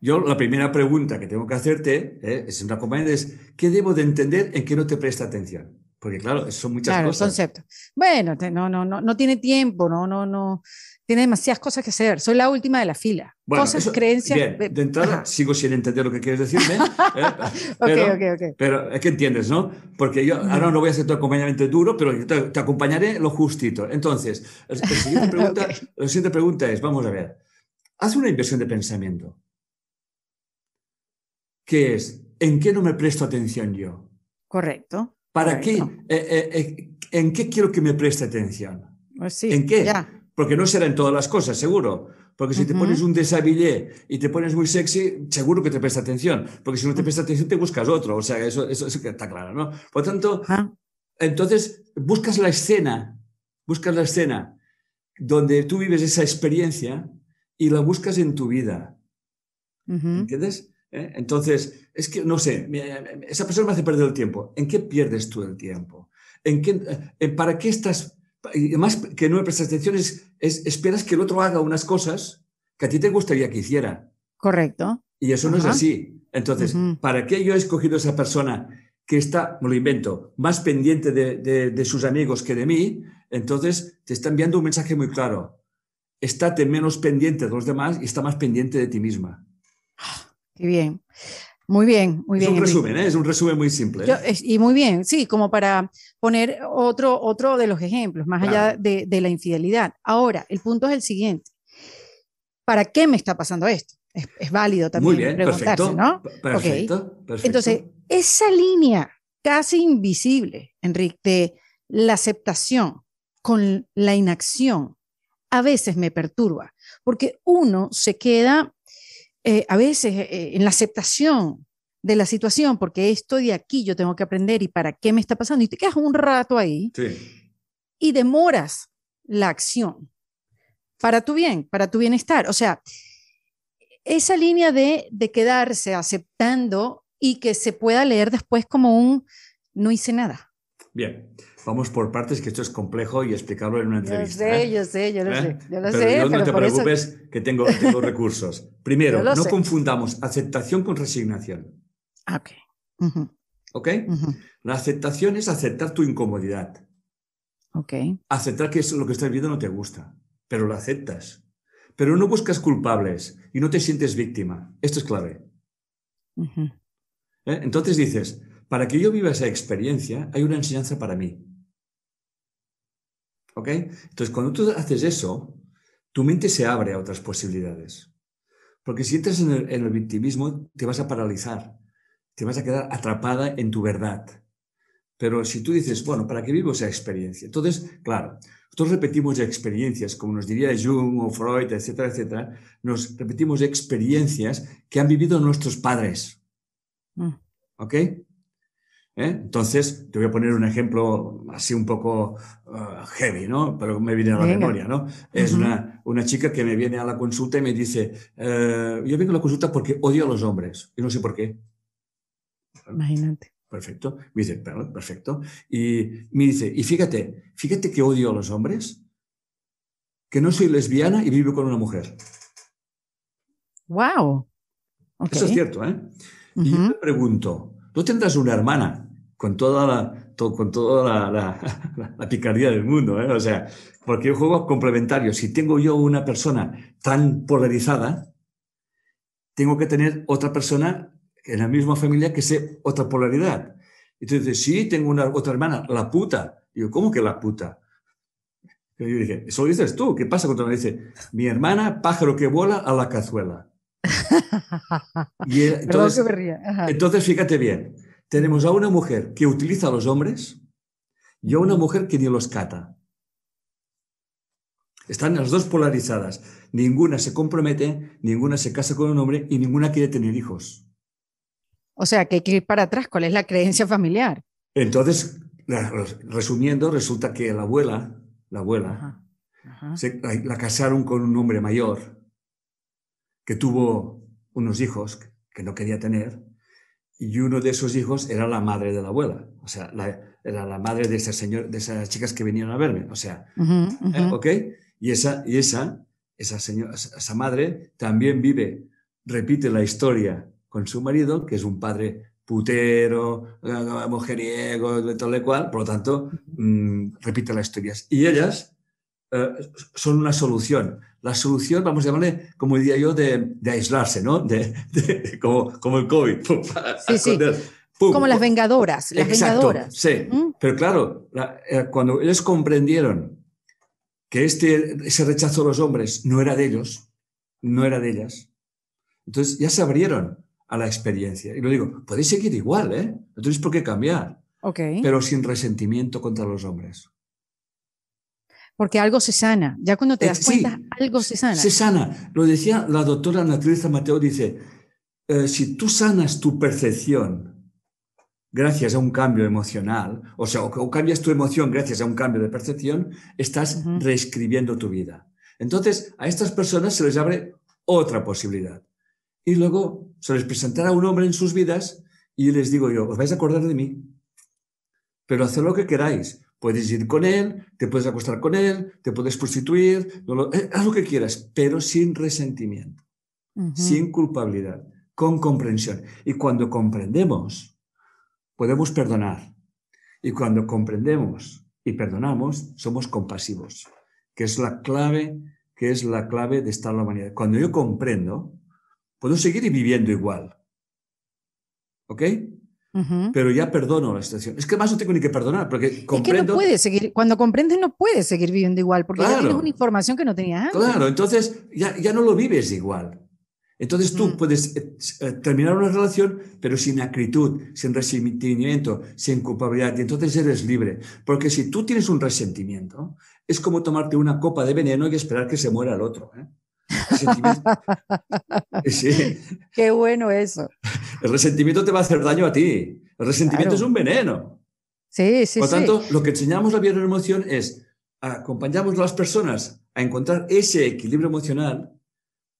Yo la primera pregunta que tengo que hacerte eh, es una es ¿qué debo de entender en qué no te presta atención? Porque claro, son muchas claro, cosas. conceptos. Bueno, no, no, no, no tiene tiempo, no, no, no, tiene demasiadas cosas que hacer. Soy la última de la fila. cosas, creencias. de entrada sigo sin entender lo que quieres decirme. Eh, pero, okay, pero es que entiendes, ¿no? Porque yo ahora no voy a hacer tu acompañamiento duro, pero te, te acompañaré lo justito. Entonces, la siguiente pregunta es, vamos a ver. Haz una inversión de pensamiento. ¿Qué es? ¿En qué no me presto atención yo? Correcto. ¿Para qué? Eh, eh, eh, ¿En qué quiero que me preste atención? Pues ¿En qué? Porque no será en todas las cosas, seguro. Porque si te pones un desabillé y te pones muy sexy, seguro que te presta atención. Porque si no te presta atención, te buscas otro. O sea, eso, eso, está claro, ¿no? Por tanto, ah. entonces buscas la escena, buscas la escena donde tú vives esa experiencia y la buscas en tu vida. ¿Entiendes? ¿Eh? Entonces, es que, no sé, esa persona me hace perder el tiempo. ¿En qué pierdes tú el tiempo? ¿En qué, en, eh, ¿Para qué estás? Más que no me prestas atención, es, esperas que el otro haga unas cosas que a ti te gustaría que hiciera. Correcto. Y eso no es así. Entonces, ¿para qué yo he escogido esa persona que está, me lo invento, más pendiente de, de sus amigos que de mí? Entonces, te está enviando un mensaje muy claro estate menos pendiente de los demás y está más pendiente de ti misma. Qué bien. Muy bien, es Un resumen, ¿eh? Es un resumen muy simple. ¿eh? y muy bien, sí, como para poner otro, otro de los ejemplos, más allá de, la infidelidad. Ahora, el punto es el siguiente. ¿Para qué me está pasando esto? Es, válido también preguntarse, ¿no? Perfecto, perfecto. Entonces, esa línea casi invisible, Enrique, de la aceptación con la inacción, a veces me perturba, porque uno se queda eh, a veces eh, en la aceptación de la situación, porque esto de aquí yo tengo que aprender y para qué me está pasando, y te quedas un rato ahí y demoras la acción para tu bien, para tu bienestar. O sea, esa línea de, de quedarse aceptando y que se pueda leer después como un no hice nada. Bien, vamos por partes, que esto es complejo y explicarlo en una entrevista. ¿eh? Yo ¿Eh? sé, yo sé, yo lo sé. Yo pero no te preocupes, que tengo, recursos. Primero, no confundamos aceptación con resignación. Ah, ok. ¿Ok? La aceptación es aceptar tu incomodidad. Ok. Aceptar que eso, lo que estás viendo no te gusta, pero lo aceptas. Pero no buscas culpables y no te sientes víctima. Esto es clave. ¿Eh? Entonces dices, para que yo viva esa experiencia, hay una enseñanza para mí. Entonces, cuando tú haces eso, tu mente se abre a otras posibilidades. Porque si entras en el, victimismo, te vas a paralizar, te vas a quedar atrapada en tu verdad. Pero si tú dices, bueno, ¿para qué vivo esa experiencia? Entonces, claro, nosotros repetimos experiencias, como nos diría Jung o Freud, etcétera, etcétera, nos repetimos experiencias que han vivido nuestros padres. Mm. ¿Ok? ¿eh? Entonces, te voy a poner un ejemplo así un poco ah, heavy, ¿no? Pero me viene a la memoria, ¿no? Es una, chica que me viene a la consulta y me dice, eh, yo vengo a la consulta porque odio a los hombres y no sé por qué. Imagínate. Perfecto. Me dice, perfecto. Y me dice, y fíjate, fíjate que odio a los hombres, que no soy lesbiana y vivo con una mujer. ¡Wow! Eso es cierto, ¿eh? Y yo me pregunto, Tú tendrás una hermana con toda la, con toda la, picardía del mundo, ¿eh? o sea, porque yo juego complementario. Si tengo yo una persona tan polarizada, tengo que tener otra persona en la misma familia que sea otra polaridad. Entonces, sí, tengo una otra hermana, la puta. yo, ¿cómo que la puta? yo dije, eso lo dices tú, ¿qué pasa cuando me dice, mi hermana, pájaro que vuela a la cazuela? entonces, fíjate bien, tenemos a una mujer que utiliza a los hombres y a una mujer que ni los cata. Están las dos polarizadas. Ninguna se compromete, ninguna se casa con un hombre y ninguna quiere tener hijos. O sea, que hay que ir para atrás. ¿Cuál es la creencia familiar? Entonces, resumiendo, resulta que la abuela, la abuela, la casaron con un hombre mayor que tuvo unos hijos que no quería tener, y uno de esos hijos era la madre de la abuela, o sea, era la madre de, ese señor, de esas chicas que venían a verme, o sea, eh, ¿ok? Y esa, y esa, esa, señora, esa madre también vive, repite la historia con su marido, que es un padre putero, eh, mujeriego, de tal y cual, por lo tanto, mm, repite las historias. Y ellas eh, son una solución la solución, vamos a llamarle, como diría yo, de, aislarse, ¿no? De, como, el COVID. sí, como las vengadoras, las Sí, ¿Mm? pero claro, eh, cuando ellos comprendieron que este, ese rechazo de los hombres no era de ellos, no era de ellas, entonces ya se abrieron a la experiencia. Y lo digo, podéis seguir igual, ¿eh? No tenéis por qué cambiar, okay. pero sin resentimiento contra los hombres porque algo se sana. Ya cuando te eh, das cuenta, algo se sana. Se sana. Lo decía la doctora Naturista Mateo, dice, eh, si tú sanas tu percepción gracias a un cambio emocional, o sea, o, cambias tu emoción gracias a un cambio de percepción, estás reescribiendo tu vida. Entonces, a estas personas se les abre otra posibilidad. Y luego se les presentará un hombre en sus vidas y les digo yo, os vais a acordar de mí, pero haced lo que queráis, Puedes ir con él, te puedes acostar con él, te puedes prostituir, eh, haz lo que quieras, pero sin resentimiento, sin culpabilidad, con comprensión. Y cuando comprendemos, podemos perdonar. Y cuando comprendemos y perdonamos, somos compasivos, que es la clave, que es la clave de estar en la humanidad. Cuando yo comprendo, puedo seguir viviendo igual. ¿Ok? Pero ya perdono la situación. Es que más no tengo ni que perdonar, porque comprendo. Es que no puedes seguir, cuando comprendes, no puedes seguir viviendo igual, porque ya tienes una información que no tenías antes. Claro, entonces ya, ya no lo vives igual. Entonces tú puedes eh, eh, terminar una relación, pero sin acritud, sin resentimiento, sin culpabilidad, y entonces eres libre. Porque si tú tienes un resentimiento, es como tomarte una copa de veneno y esperar que se muera el otro. ¿eh? sí. Qué bueno eso. El resentimiento te va a hacer daño a ti. El resentimiento es un veneno. Sí, sí, Por tanto, lo que enseñamos la emoción es acompañamos a las personas a encontrar ese equilibrio emocional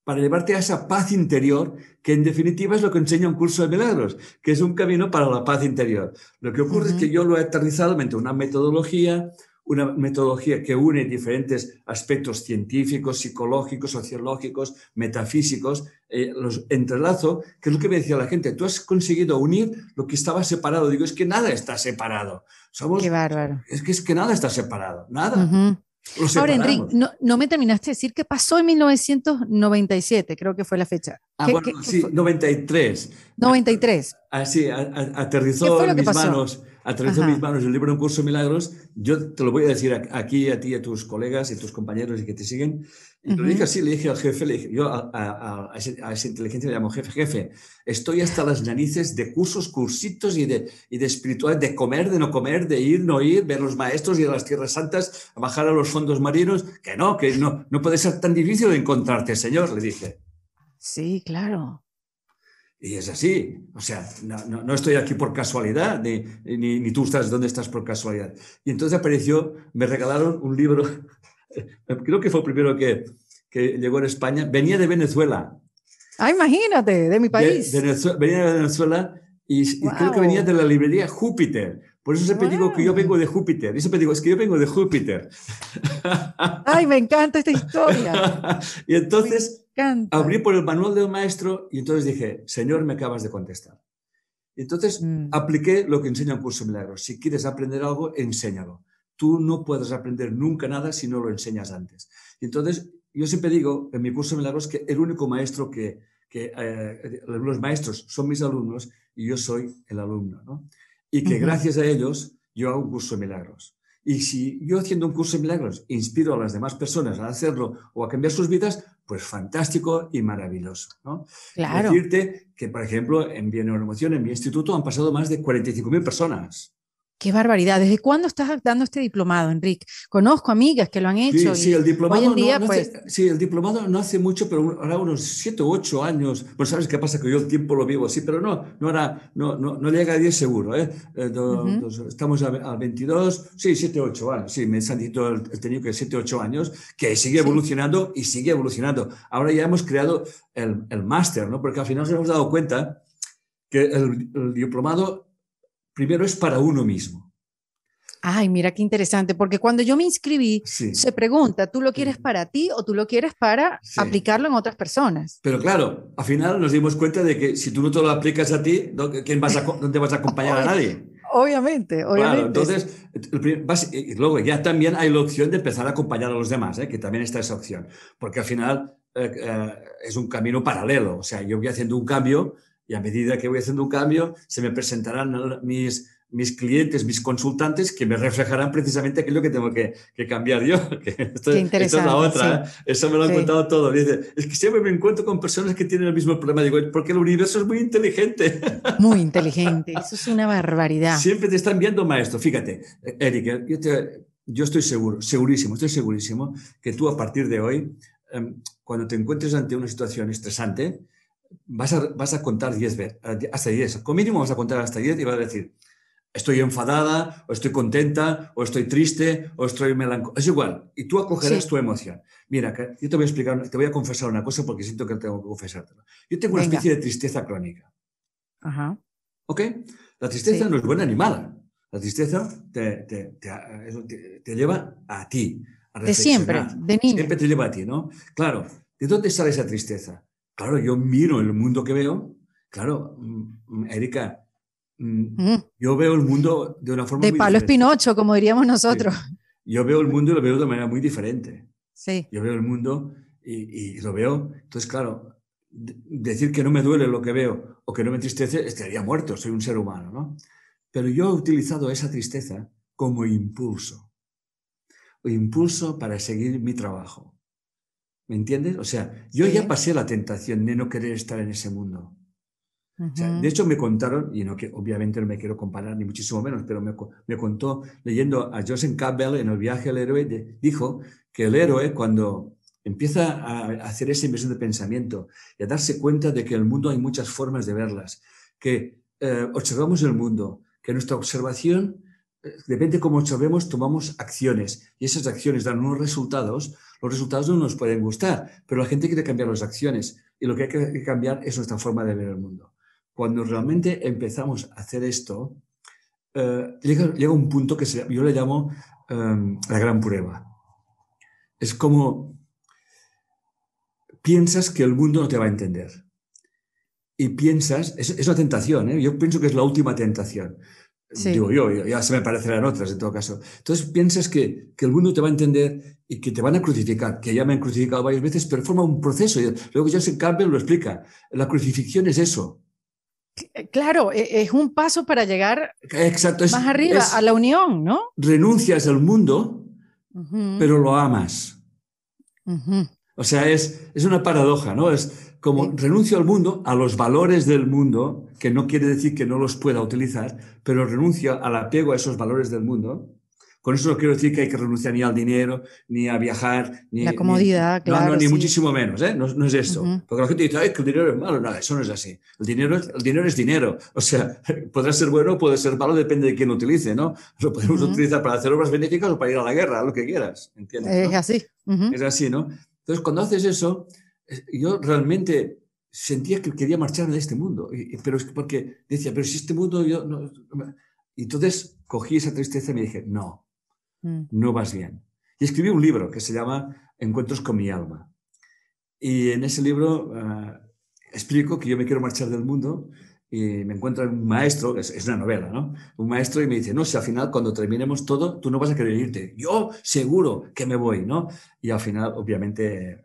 para llevarte a esa paz interior, que en definitiva es lo que enseña un curso de milagros, que es un camino para la paz interior. Lo que ocurre es que yo lo he aterrizado mediante una metodología, una metodología que une diferentes aspectos científicos, psicológicos, sociológicos, metafísicos, eh, los entrelazo, que es lo que me decía la gente, tú has conseguido unir lo que estaba separado. Digo, es que nada está separado. Somos, Qué bárbaro. Es que, es que nada está separado, nada. Ahora, Enrique, no, me terminaste de decir qué pasó en 1997, creo que fue la fecha. Ah, sí, 93. 93. Así, aterrizó en mis manos. Aterrizó en mis manos el libro Un Curso de Milagros. Yo te lo voy a decir aquí a ti, a tus colegas y a tus compañeros y que te siguen. Y dije así, le dije al jefe, le dije, yo a, esa inteligencia le llamo jefe, jefe, estoy hasta las narices de cursos, cursitos y de, y de espirituales, de comer, de no comer, de ir, no ir, ver los maestros, y a las tierras santas, a bajar a los fondos marinos, que no, que no, no puede ser tan difícil de encontrarte, señor, le dije. Sí, claro. Y es así, o sea, no, estoy aquí por casualidad, ni, ni, tú estás dónde estás por casualidad. Y entonces apareció, me regalaron un libro creo que fue el primero que, llegó en España, venía de Venezuela. Ah, imagínate, de mi país. venía de Venezuela y, creo que venía de la librería Júpiter. Por eso siempre me digo que yo vengo de Júpiter. Y siempre digo, es que yo vengo de Júpiter. Ay, me encanta esta historia. y entonces abrí por el manual del maestro y entonces dije, Señor, me acabas de contestar. entonces mm. apliqué lo que enseña un curso milagro. Si quieres aprender algo, enséñalo tú no puedes aprender nunca nada si no lo enseñas antes. Y Entonces, yo siempre digo en mi curso de milagros que el único maestro que, eh, los maestros son mis alumnos y yo soy el alumno, Y que gracias a ellos yo hago un curso de milagros. Y si yo haciendo un curso de milagros inspiro a las demás personas a hacerlo o a cambiar sus vidas, pues fantástico y maravilloso. ¿no? Decirte que, por ejemplo, en Bien en mi instituto, han pasado más de 45.000 personas. Qué barbaridad. ¿Desde cuándo estás dando este diplomado, Enrique? Conozco amigas que lo han hecho. Sí, el diplomado. no, pues hace, el diplomado no hace mucho, pero ahora unos 7 o 8 años. Pues sabes qué pasa, que yo el tiempo lo vivo así, pero no, no, era, no, no, llega a 10 seguro. ¿eh? Eh, estamos a, 22, sí, 7 8 años. Sí, me han dicho, el tenido que 7 8 años, que sigue evolucionando y sigue evolucionando. Ahora ya hemos creado el, máster, ¿no? Porque al final nos hemos dado cuenta que el diplomado primero es para uno mismo. Ay, mira qué interesante, porque cuando yo me inscribí, se pregunta, ¿tú lo quieres para ti o tú lo quieres para aplicarlo en otras personas? Pero claro, al final nos dimos cuenta de que si tú no te lo aplicas a ti, ¿Quién vas a, te vas a acompañar a nadie. Obviamente, obviamente. Claro, entonces, luego ya también hay la opción de empezar a acompañar a los demás, ¿eh? que también está esa opción, porque al final eh, eh, es un camino paralelo, o sea, yo voy haciendo un cambio y a medida que voy haciendo un cambio, se me presentarán mis, mis clientes, mis consultantes, que me reflejarán precisamente aquello que tengo que, que cambiar yo. Que Qué interesante, es la otra. ¿eh? Eso me lo han contado todo. Dice, es que siempre me encuentro con personas que tienen el mismo problema. Digo, porque el universo es muy inteligente. Muy inteligente. Eso es una barbaridad. Siempre te están viendo, maestro. Fíjate, eh, Erika, eh, yo, estoy seguro, segurísimo, estoy segurísimo que tú a partir de hoy, em, cuando te encuentres ante una situación estresante, vas a, vas a contar 10 hasta 10, Con mínimo vas a contar hasta 10 y vas a decir, estoy enfadada, o estoy contenta, o estoy triste, o estoy melancólica. Es igual, y tú acogerás tu emoción. Mira, yo te voy a explicar, te voy a confesar una cosa porque siento que tengo que confesártela. Yo tengo una especie de tristeza crónica. Ajá. ¿Ok? La tristeza no es buena ni mala. La tristeza te, te, te, lleva a ti. A de siempre, de niño. Siempre te lleva a ti, ¿no? Claro, ¿de dónde sale esa tristeza? claro, yo miro el mundo que veo, claro, mm, mm, Erika, mm, Yo veo el mundo de una forma. De Palo Pablo Espinocho, como diríamos nosotros. Yo veo el mundo y lo veo de manera muy diferente. Sí. Yo veo el mundo y, lo veo. Entonces, claro, decir que no me duele lo que veo o que no me entristece, estaría muerto, soy un ser humano, ¿no? Pero yo he utilizado esa tristeza como impulso. impulso para seguir mi trabajo. ¿Me entiendes? O sea, yo ya pasé la tentación de no querer estar en ese mundo. de hecho, me contaron, y que obviamente no me quiero comparar ni muchísimo menos, pero me, contó leyendo a Joseph Campbell en El viaje al héroe, dijo que el héroe cuando empieza a hacer esa inversión de pensamiento y a darse cuenta de que el mundo hay muchas formas de verlas, que eh, observamos el mundo, que nuestra observación depende cómo observemos, tomamos acciones y esas acciones dan unos resultados. Los resultados no nos pueden gustar, pero la gente quiere cambiar las acciones y lo que hay que cambiar es nuestra forma de ver el mundo. Cuando realmente empezamos a hacer esto, eh, llega, un punto que yo le llamo em, la gran prueba. Es como piensas que el mundo no te va a entender. Y piensas, es, una tentación, ¿eh? yo pienso que es la última tentación. Digo yo, ya se me parecerán otras en todo caso. Entonces piensas que, que, el mundo te va a entender y que te van a crucificar, que ya me han crucificado varias veces, pero forma un proceso. Y luego ya se cambia, lo explica. La crucifixión es eso. Eh, claro, e, es un paso para llegar Exacto, más arriba, a la unión, ¿no? Renuncias al mundo, pero lo amas. O sea, es, es una paradoja, ¿no? Es, como renuncio al mundo, a los valores del mundo, que no quiere decir que no los pueda utilizar, pero renuncio al apego a esos valores del mundo. Con eso no quiero decir que hay que renunciar ni al dinero, ni a viajar, ni... La comodidad, claro. No, ni muchísimo menos, ¿eh? No, es eso. Porque la gente dice, ay, que el dinero es malo. No, eso no es así. El dinero, es, el dinero es dinero. O sea, podrá ser bueno o puede ser malo, depende de quién lo utilice, ¿no? Lo podemos utilizar para hacer obras benéficas o para ir a la guerra, lo que quieras, ¿entiendes? Es así. Es así, ¿no? Entonces, cuando haces eso, yo realmente sentía que quería marcharme de este mundo, pero es porque decía, pero si este mundo yo no... Entonces cogí esa tristeza y me dije, no, mm. no vas bien. Y escribí un libro que se llama Encuentros con mi alma. Y en ese libro ah, explico que yo me quiero marchar del mundo y me encuentra un maestro, es, es, una novela, ¿no? Un maestro y me dice, no, si al final cuando terminemos todo, tú no vas a querer irte. Yo seguro que me voy, ¿no? Y al final, obviamente,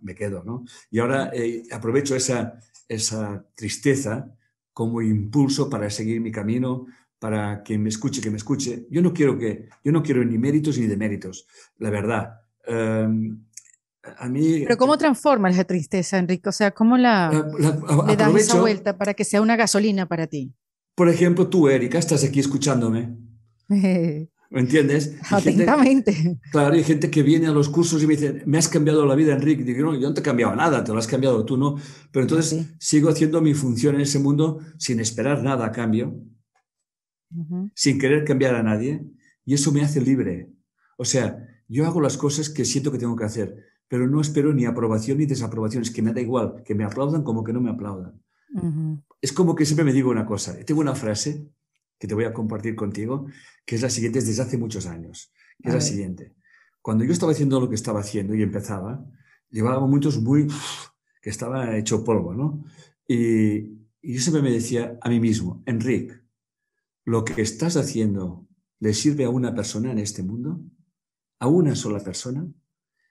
me quedo, ¿no? Y ahora eh, aprovecho esa, esa tristeza como impulso para seguir mi camino, para que me escuche, que me escuche. Yo no quiero que, yo no quiero ni méritos ni deméritos, la verdad. Em, a mí, Pero ¿cómo transforma esa tristeza, Enrique? O sea, ¿cómo la, eh, la le das esa vuelta para que sea una gasolina para ti? Por ejemplo, tú, Erika, estás aquí escuchándome. ¿Me entiendes? Atentamente. claro, hay gente que viene a los cursos y me dice, me has cambiado la vida, Enrique. Digo, no, yo no te he cambiado nada, te lo has cambiado tú, ¿no? Pero entonces sigo haciendo mi función en ese mundo sin esperar nada a cambio, sin querer cambiar a nadie, y eso me hace libre. O sea, yo hago las cosas que siento que tengo que hacer, pero no espero ni aprobación ni desaprobación, es que me da igual, que me aplaudan como que no me aplaudan. Es como que siempre me digo una cosa, tengo una frase que te voy a compartir contigo, que es la siguiente desde hace muchos años. Que es la siguiente. Cuando yo estaba haciendo lo que estaba haciendo y empezaba, llevaba momentos muy que estaba hecho polvo, ¿no? Y, y yo siempre me decía a mí mismo, Enrique lo que estás haciendo le sirve a una persona en este mundo, a una sola persona.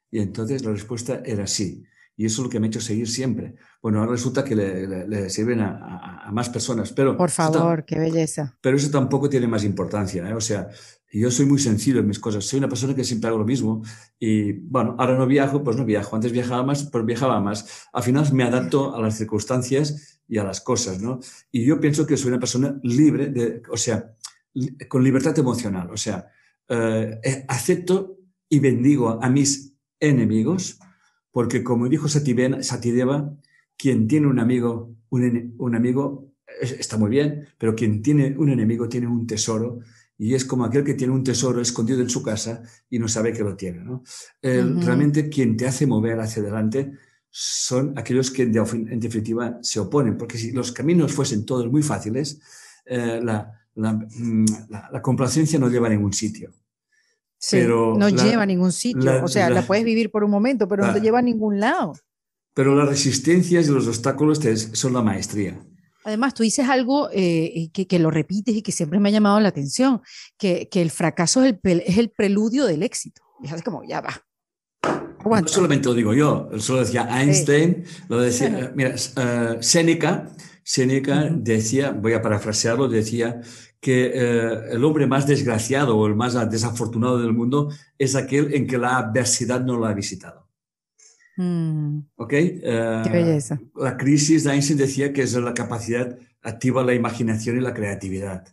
Y entonces la respuesta era sí. Y eso es lo que me ha hecho seguir siempre. Bueno, ahora resulta que le, sirven a, más personas, pero... Por favor, qué belleza. Pero eso tampoco tiene más importancia, ¿eh? O sea, yo soy muy sencillo en mis cosas. Soy una persona que siempre hago lo mismo. Y bueno, ahora no viajo, pues no viajo. Antes viajaba más, pues viajaba más. Al final me adapto a las circunstancias y a las cosas, ¿no? Y yo pienso que soy una persona libre, de, o sea, con libertad emocional. O sea, eh, eh, acepto y bendigo a mis enemigos porque como dijo Satideva, quien tiene un amigo, un, amigo está muy bien, pero quien tiene un enemigo tiene un tesoro y es como aquel que tiene un tesoro escondido en su casa y no sabe que lo tiene. Realmente quien te hace mover hacia adelante son aquellos que en definitiva se oponen, porque si los caminos fuesen todos muy fáciles, eh, mm, la complacencia no lleva a ningún sitio no lleva a ningún sitio. o sea, la, puedes vivir por un momento, pero no te ah. lleva a ningún lado. Pero las resistencias y los obstáculos son la maestría. Además, tú dices algo eh, que, que, lo repites y que siempre me ha llamado la atención, que, que el fracaso es el, es el, preludio del éxito. Y es como, ya va. No solamente lo digo yo, solo decía Einstein, lo decía, eh, mira, eh, Seneca, decía, voy a parafrasearlo, decía que eh, el hombre más desgraciado o el más desafortunado del mundo es aquel en que la adversidad no lo ha visitado. Mm. ¿Ok? Eh, belleza. La crisis, Einstein decía que es la capacidad activa la imaginación y la creatividad.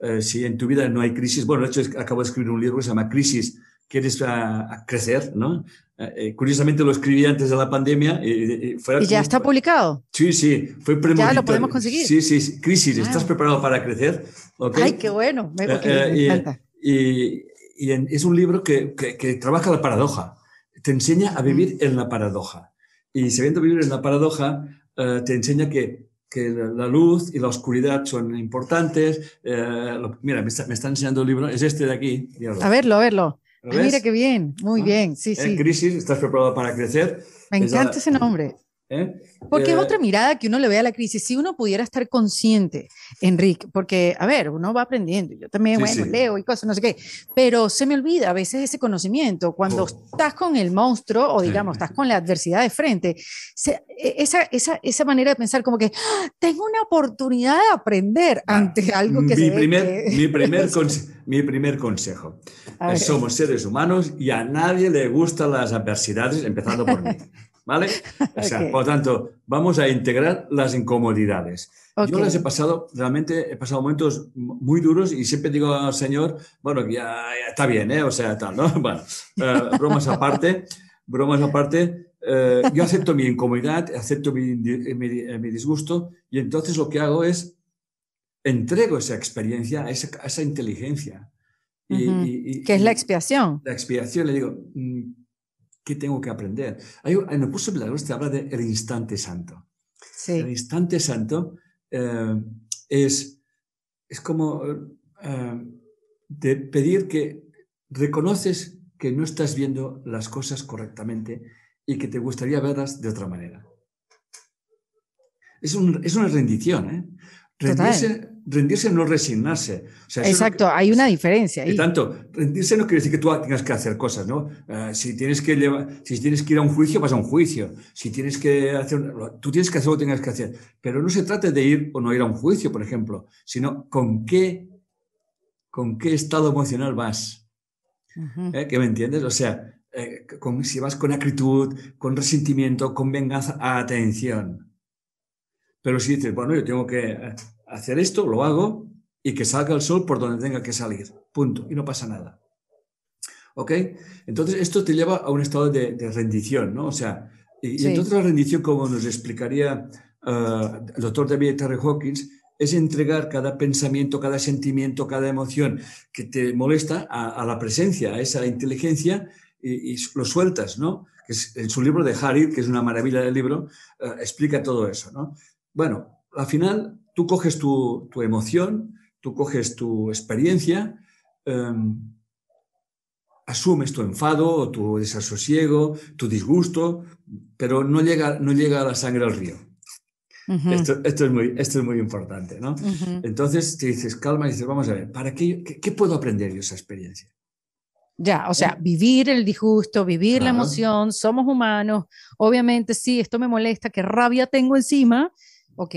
Eh, si en tu vida no hay crisis, bueno, de hecho acabo de escribir un libro que se llama Crisis, quieres ah, crecer, ¿no? Eh, eh, curiosamente lo escribí antes de la pandemia. y eh, ¿Y ya está publicado? Sí, sí, fue premonitorio. Ya lo podemos conseguir. Sí, sí, Crisis, ah. ¿estás preparado para crecer? Ay, qué bueno, Y, es un libro que, que, trabaja la paradoja, te enseña a vivir mm. en la paradoja. Y sabiendo vivir en la paradoja, te enseña que que la luz y la oscuridad son importantes. mira, me está, enseñando el libro, es este de aquí. A verlo, a verlo mira qué bien, muy ah, bien, sí, sí. Crisis, estás preparado para crecer. Me encanta ese nombre. ¿eh? Porque es eh, otra mirada que uno le ve a la crisis. Si uno pudiera estar consciente, Enrique, porque, a ver, uno va aprendiendo, yo también, bueno, leo y cosas, no sé qué, pero se me olvida a veces ese conocimiento. Cuando estás con el monstruo o, digamos, estás con la adversidad de frente, e, esa, esa, esa, manera de pensar como que ¡Ah! tengo una oportunidad de aprender ah, ante algo que mi se primer, Mi primer, mi primer consejo. Somos seres humanos y a nadie le gustan las adversidades, empezando por mí. ¿vale? O sea, Por lo tanto, vamos a integrar las incomodidades. Yo las he pasado, realmente he pasado momentos muy duros y siempre digo al Señor, bueno, ya, está bien, ¿eh? O sea, tal, ¿no? Bueno, eh, bromas aparte, bromas aparte, eh, yo acepto mi incomodidad, acepto mi, eh, mi, disgusto y entonces lo que hago es entrego esa experiencia, esa, esa inteligencia. ¿Qué es la expiación. La expiación, le digo, mm, ¿Qué tengo que aprender? en el curso de te habla del el instante santo. El instante santo eh, es, es como eh, de pedir que reconoces que no estás viendo las cosas correctamente y que te gustaría verlas de otra manera. Es, es una rendición. ¿eh? Rendirse, rendirse no resignarse. sea, Exacto, hay una diferencia ahí. tanto, rendirse no quiere decir que tú tengas que hacer cosas, ¿no? Eh, si, tienes que si tienes que ir a un juicio, vas a un juicio. Si tienes que hacer, tú tienes que hacer lo que tengas que hacer. Pero no se trata de ir o no ir a un juicio, por ejemplo, sino con qué, con qué estado emocional vas. ¿Eh? ¿Qué me entiendes? O sea, eh, si vas con acritud, con resentimiento, con venganza, atención. Pero si dices, bueno, yo tengo que hacer esto, lo hago y que salga el sol por donde tenga que salir. Punto. Y no pasa nada. ¿Ok? Entonces, esto te lleva a un estado de, rendición, ¿no? O sea, y, entonces la rendición, como nos explicaría eh, el doctor David Terry Hawkins, es entregar cada pensamiento, cada sentimiento, cada emoción que te molesta a, la presencia, a esa inteligencia y, lo sueltas, ¿no? en su libro de Harid, que es una maravilla del libro, eh, explica todo eso, ¿no? Bueno, al final tú coges tu, emoción, tú coges tu experiencia, em, asumes tu enfado, tu desasosiego, tu disgusto, pero no llega, no la sangre al río. esto, es muy, importante, ¿no? Entonces te dices, calma, y dices, vamos a ver, ¿para qué, puedo aprender de esa experiencia? Ya, o sea, ¿Eh? vivir el disgusto, vivir la emoción, somos humanos, obviamente sí, esto me molesta, qué rabia tengo encima, ok,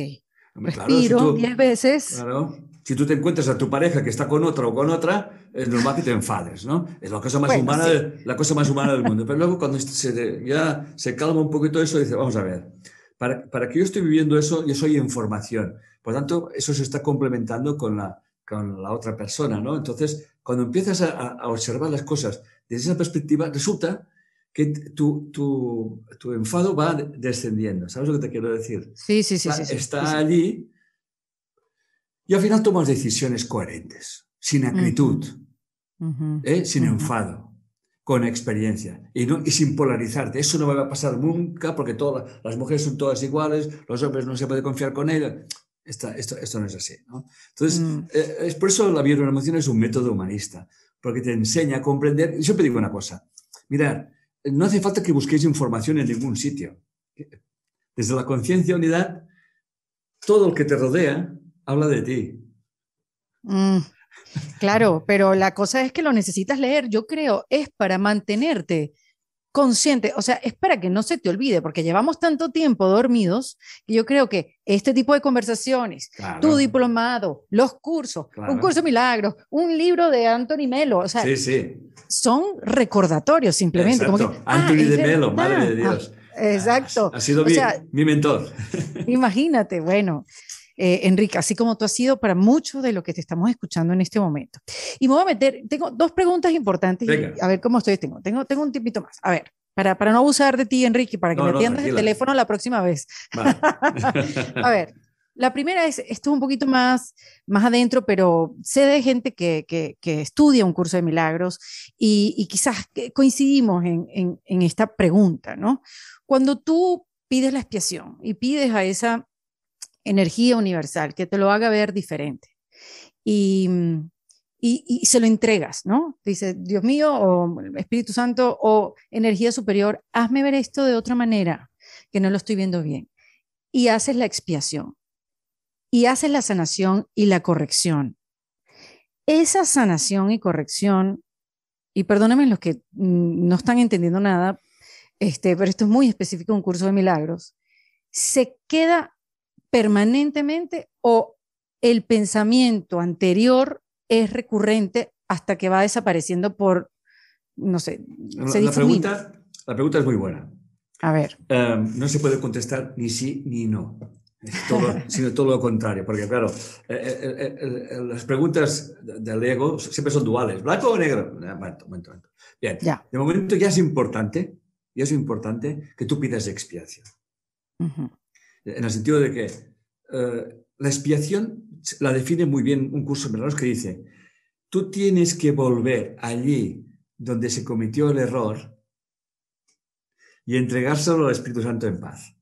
respiro 10 veces. Claro, si tú te encuentras a tu pareja que está con otra o con otra, es normal que te enfades, ¿no? Es la cosa más, humana, del, la cosa más humana del mundo. Pero luego cuando ya se calma un poquito eso, dice, vamos a ver, para, que yo estoy viviendo eso, yo soy información. Por lo tanto, eso se está complementando con la, con la otra persona, ¿no? Entonces, cuando empiezas a, a observar las cosas desde esa perspectiva, resulta que tu, tu, tu, enfado va descendiendo. ¿Sabes lo que te quiero decir? Sí, sí, sí. Está, sí, está allí y al final tomas decisiones coherentes, sin acritud, ¿eh? sin enfado, con experiencia y, y, sin polarizarte. Eso no va a pasar nunca porque todas las mujeres son todas iguales, los hombres no se puede confiar con ellas. Esta, esto, esto, no es así. Entonces, mm. eh, es por eso la emoción es un método humanista, porque te enseña a comprender. Yo siempre digo una cosa, mirar, no hace falta que busquéis información en ningún sitio. Desde la conciencia unidad, todo el que te rodea habla de ti. Mm, claro, pero la cosa es que lo necesitas leer, yo creo, es para mantenerte consciente, o sea, espera que no se te olvide, porque llevamos tanto tiempo dormidos que yo creo que este tipo de conversaciones, tu diplomado, los cursos, un curso milagro, un libro de Anthony Melo, o sea, son recordatorios simplemente. Ah, Anthony de Melo, madre de ah, Dios. exacto. Ha, sido mi mentor. Imagínate, bueno. Eh, Enrique, así como tú has sido para mucho de lo que te estamos escuchando en este momento. Y me voy a meter, tengo dos preguntas importantes, a ver cómo estoy, tengo, tengo, un tipito más, a ver. Para, para no abusar de ti, Enrique, para que me atiendas el teléfono la próxima vez. a ver, la primera es, esto es un poquito más, más adentro, pero sé de gente que, que, estudia un curso de milagros y, quizás coincidimos en, esta pregunta, ¿no? Cuando tú pides la expiación y pides a esa energía universal, que te lo haga ver diferente. Mm, y, se lo entregas, ¿no? Dice, Dios mío, o Espíritu Santo, o energía superior, hazme ver esto de otra manera, que no lo estoy viendo bien. Y haces la expiación, y haces la sanación y la corrección. Esa sanación y corrección, y perdónenme los que mm, no están entendiendo nada, este, pero esto es muy específico, un curso de milagros, se queda permanentemente o el pensamiento anterior es recurrente hasta que va desapareciendo por, no sé, la, se pregunta, la pregunta es muy buena. A ver. Em, no se puede contestar ni sí ni no, sino todo lo contrario, porque claro, eh, eh, eh, las preguntas del ego siempre son duales, blanco o negro. Ah, momento, de momento ya es importante, ya es importante que tú pidas expiación en el sentido de que eh, la expiación la define muy bien un curso de que dice, tú tienes que volver allí donde se cometió el error y entregárselo al Espíritu Santo en paz.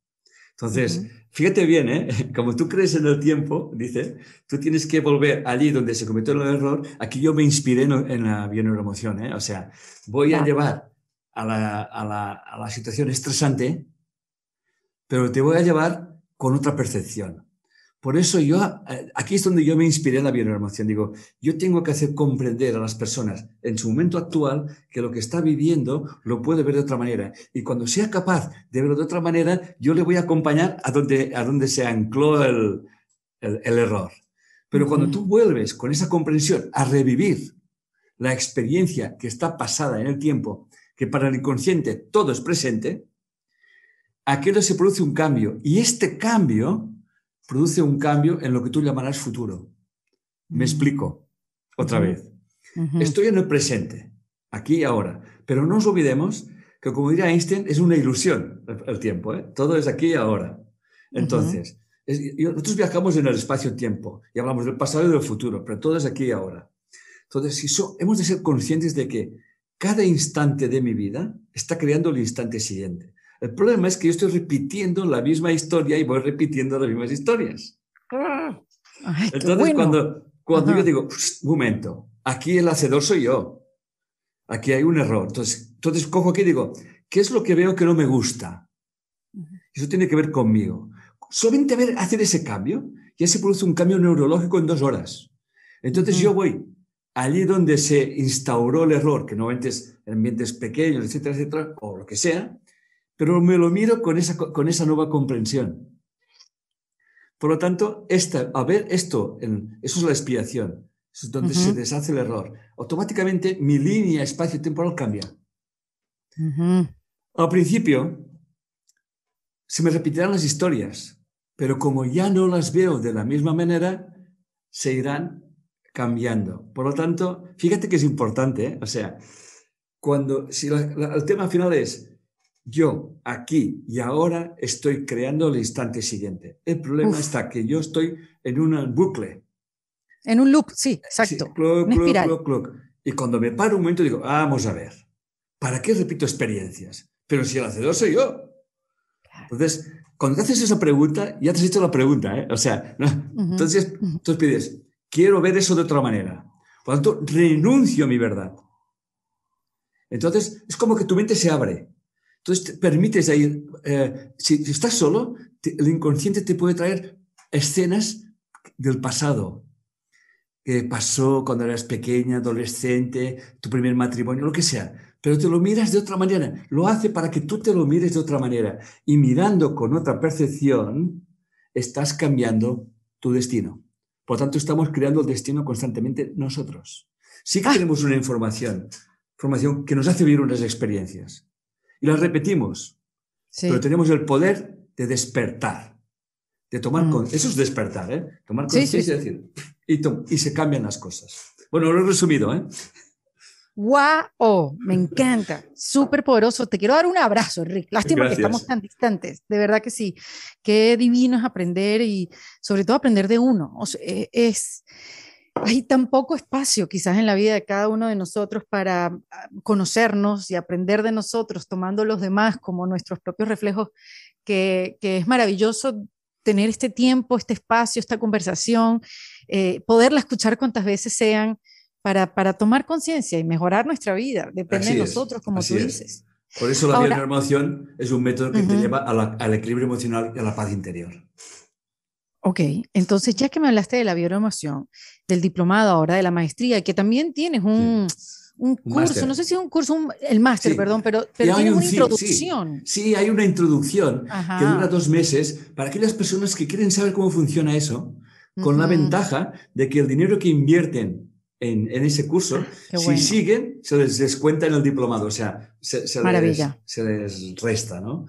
Entonces, fíjate bien, ¿eh? como tú crees en el tiempo, dice, tú tienes que volver allí donde se cometió el error. Aquí yo me inspiré en la emoción, ¿eh? o sea, voy a llevar a la, a la situación estresante, pero te voy a llevar con otra percepción. Por eso yo, eh, aquí es donde yo me inspiré en la bioinformación. Digo, yo tengo que hacer comprender a las personas en su momento actual que lo que está viviendo lo puede ver de otra manera. Y cuando sea capaz de verlo de otra manera, yo le voy a acompañar a donde, a donde se ancló el error. Pero cuando tú vuelves con esa comprensión a revivir la experiencia que está pasada en el tiempo, que para el inconsciente todo es presente, aquello se produce un cambio y este cambio produce un cambio en lo que tú llamarás futuro. Me explico otra vez. Estoy en el presente, aquí y ahora, pero no nos olvidemos que como diría Einstein, es una ilusión el, tiempo, ¿eh? todo es aquí y ahora. Entonces, nosotros viajamos en el espacio-tiempo y hablamos del pasado y del futuro, pero todo es aquí y ahora. Entonces, hemos de ser conscientes de que cada instante de mi vida está creando el instante siguiente. El problema es que yo estoy repitiendo la misma historia y voy repitiendo las mismas historias. Ah. Entonces, cuando, cuando yo digo, momento, aquí el hacedor soy yo, aquí hay un error. Entonces, entonces cojo aquí y digo, ¿qué es lo que veo que no me gusta? Eso tiene que ver conmigo. Solamente ver, hacer ese cambio, ya se produce un cambio neurológico en dos horas. Entonces yo voy allí donde se instauró el error, que normalmente es en ambientes pequeños, etcétera, etcétera, o lo que sea, pero me lo miro con esa, con esa nueva comprensión. Por lo tanto, esta, a ver esto, eso es la expiación, es donde se deshace el error. Automáticamente mi línea espacio-temporal cambia. Al principio, se me repetirán las historias, pero como ya no las veo de la misma manera, se irán cambiando. Por lo tanto, fíjate que es importante, ¿eh? o sea, cuando si el tema final es yo aquí y ahora estoy creando el instante siguiente. El problema está que yo estoy en un bucle. En un loop, sí, exacto. y cuando me paro un momento digo, vamos a ver, ¿para qué repito experiencias? Pero si el hacedor soy yo. Entonces, cuando haces esa pregunta, ya te has hecho la pregunta, ¿eh? O sea, entonces, entonces pides, quiero ver eso de otra manera. Por lo tanto, renuncio a mi verdad. Entonces, es como que tu mente se abre entonces, te permites ahí, eh, si, estás solo, el inconsciente te puede traer escenas del pasado, que pasó cuando eras pequeña, adolescente, tu primer matrimonio, lo que sea. Pero te lo miras de otra manera. Lo hace para que tú te lo mires de otra manera. Y mirando con otra percepción, estás cambiando tu destino. Por tanto, estamos creando el destino constantemente nosotros. Sí que ah. tenemos una información, información que nos hace vivir unas experiencias y las repetimos. Pero tenemos el poder de despertar, de tomar mm. Eso es despertar, ¿eh? Tomar conciencia y, y, se cambian las cosas. Bueno, lo he resumido, ¿eh? ¡Wow! me encanta, súper poderoso. Te quiero dar un abrazo, Rick. Lástima que estamos tan distantes, de verdad que sí. Qué divino es aprender y sobre todo aprender de uno. E-, es, hay tan poco espacio quizás en la vida de cada uno de nosotros para ah, conocernos y aprender de nosotros, tomando los demás como nuestros propios reflejos, que, es maravilloso tener este tiempo, este espacio, esta conversación, eh, poderla escuchar cuantas veces sean para, tomar conciencia y mejorar nuestra vida. Depende de nosotros, como tú dices. Por eso la Ahora, bioinformación es un método que te lleva al equilibrio emocional y a la paz interior. Ok, entonces ya que me hablaste de la bioremoción, del diplomado ahora, de la maestría, que también tienes un, curso, no sé si es un curso, un, el máster, perdón, pero, pero tienes una introducción. Sí, hay una introducción que dura dos meses para aquellas personas que quieren saber cómo funciona eso, con la ventaja de que el dinero que invierten en, ese curso, ah, si siguen, se les descuenta en el diplomado, o sea, se, se, les, resta, ¿no?